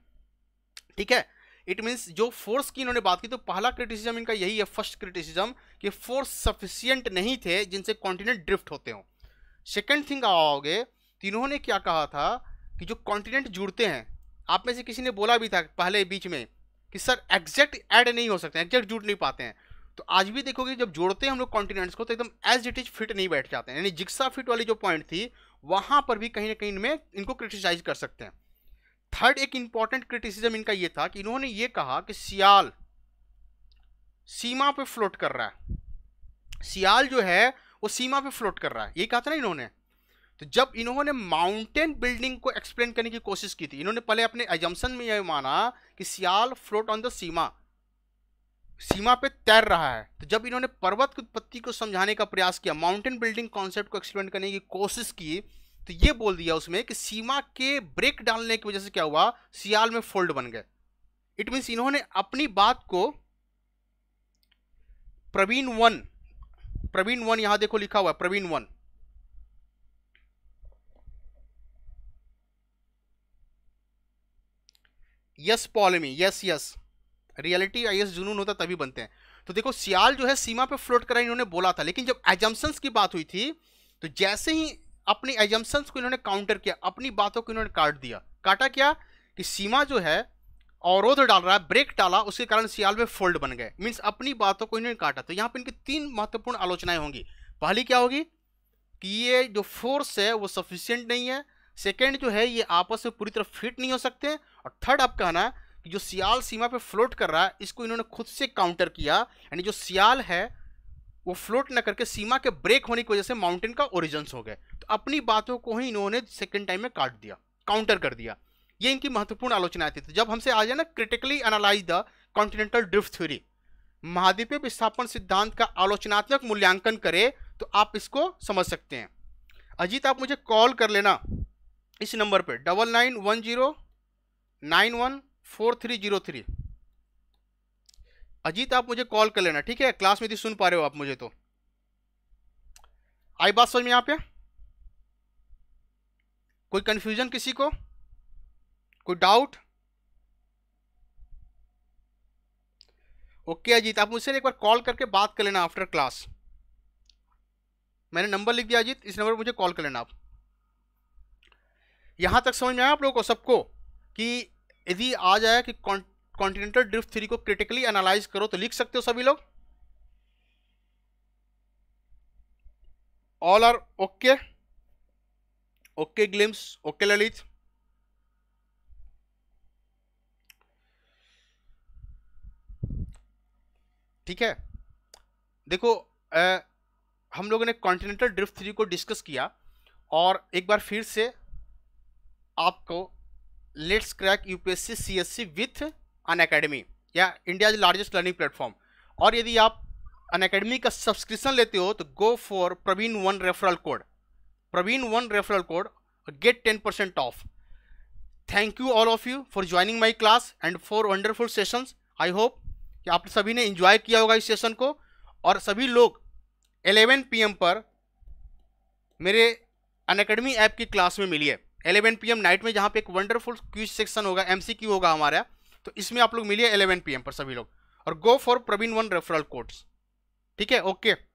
ठीक है इट मीन्स जो फोर्स की इन्होंने बात की तो पहला क्रिटिसिज्म इनका यही है फर्स्ट क्रिटिसिज्म कि फोर्स सफिशियंट नहीं थे जिनसे कॉन्टिनेंट ड्रिफ्ट होते हों सेकेंड थिंग आओगे तो इन्होंने क्या कहा था कि जो कॉन्टिनेंट जुड़ते हैं आप में से किसी ने बोला भी था पहले बीच में कि सर एग्जैक्ट ऐड नहीं हो सकते एग्जैक्ट जुड़ नहीं पाते हैं तो आज भी देखोगे जब जोड़ते हैं हम लोग कॉन्टिनेंट्स को तो एकदम एज इट इज फिट नहीं बैठ जाते हैं यानी जिक्सा फिट वाली जो पॉइंट थी वहां पर भी कहीं ना कहीं इनमें इनको क्रिटिसाइज कर सकते हैं थर्ड एक इंपॉर्टेंट क्रिटिसिज्म इनका ये था कि इन्होंने ये कहा कि सियाल सीमा पे फ्लोट कर रहा है सियाल जो है वो सीमा पे फ्लोट कर रहा है ये कहा था ना इन्होंने तो जब इन्होंने माउंटेन बिल्डिंग को एक्सप्लेन करने की कोशिश की थी इन्होंने पहले अपने एजम्सन में यह माना कि sial float on the sima sima पे तैर रहा है तो जब इन्होंने पर्वत की उत्पत्ति को समझाने का प्रयास किया माउंटेन बिल्डिंग कॉन्सेप्ट को एक्सप्लेन करने की कोशिश की तो ये बोल दिया उसमें कि सीमा के ब्रेक डालने की वजह से क्या हुआ सियाल में फोल्ड बन गए इट मीन्स इन्होंने अपनी बात को प्रवीण वन प्रवीण वन यहां देखो लिखा हुआ है Praveen one yes Paulami yes yes reality आई जुनून होता तभी बनते हैं तो देखो सियाल जो है सीमा पे फ्लोट करा इन्होंने बोला था लेकिन जब एजम्पन्स की बात हुई थी तो जैसे ही अपनी एजम्पन्स को इन्होंने काउंटर किया अपनी बातों को इन्होंने काट दिया काटा क्या कि सीमा जो है अवरोध डाल रहा है ब्रेक डाला उसके कारण सियाल में फोल्ड बन गए मीन्स अपनी बातों को इन्होंने काटा तो यहाँ पर इनकी तीन महत्वपूर्ण आलोचनाएं होंगी पहली क्या होगी कि ये जो फोर्स है वो सफिशियंट नहीं है सेकेंड जो है ये आपस में पूरी तरह फिट नहीं हो सकते और थर्ड आप कहना कि जो सियाल सीमा पे फ्लोट कर रहा है इसको इन्होंने खुद से काउंटर किया यानी जो सियाल है वो फ्लोट न करके सीमा के ब्रेक होने की वजह से माउंटेन का ओरिजन हो गए तो अपनी बातों को ही इन्होंने सेकेंड टाइम में काट दिया काउंटर कर दिया ये इनकी महत्वपूर्ण आलोचना आती थी तो जब हमसे आ जाए ना critically analyse the continental drift theory महाद्वीपीय विस्थापन सिद्धांत का आलोचनात्मक मूल्यांकन करें तो आप इसको समझ सकते हैं अजीत आप मुझे कॉल कर लेना इस नंबर पे double nine one zero nine one four three zero three Ajit आप मुझे कॉल कर लेना ठीक है क्लास में यदि सुन पा रहे हो आप मुझे तो आई बात समझ में यहाँ पे कोई कंफ्यूजन किसी को कोई डाउट ओके अजीत आप मुझसे एक बार कॉल करके बात कर लेना आफ्टर क्लास मैंने नंबर लिख दिया अजीत इस नंबर पर मुझे कॉल कर लेना आप यहां तक समझ में आया आप लोगों को सबको कि यदि आ जाए कि कॉन्टिनेंटल ड्रिफ्ट थ्री को क्रिटिकली एनालाइज करो तो लिख सकते हो सभी लोग ऑल आर ओके ओके ग्लिम्स ओके ललित ठीक है देखो आ, हम लोगों ने कॉन्टिनेंटल ड्रिफ्ट थ्री को डिस्कस किया और एक बार फिर से आपको let's crack UPSC CSC with Unacademy या India is largest learning platform और यदि आप अन अकेडमी का सब्सक्रिप्शन लेते हो तो go for Praveen one referral code Praveen one referral code get ten percent off thank you all of you for joining my class and for wonderful sessions I hope कि आप सभी ने इंजॉय किया होगा इस सेशन को और सभी लोग 11 पीएम पर मेरे अन अकेडमी ऐप की क्लास में मिलिए एलेवन पी नाइट में जहाँ पे एक वंडरफुल क्यूज सेक्शन होगा एम होगा हमारा तो इसमें आप लोग मिलिए एलेवन पी पर सभी लोग और go for Praveen one referral codes ठीक है ओके okay.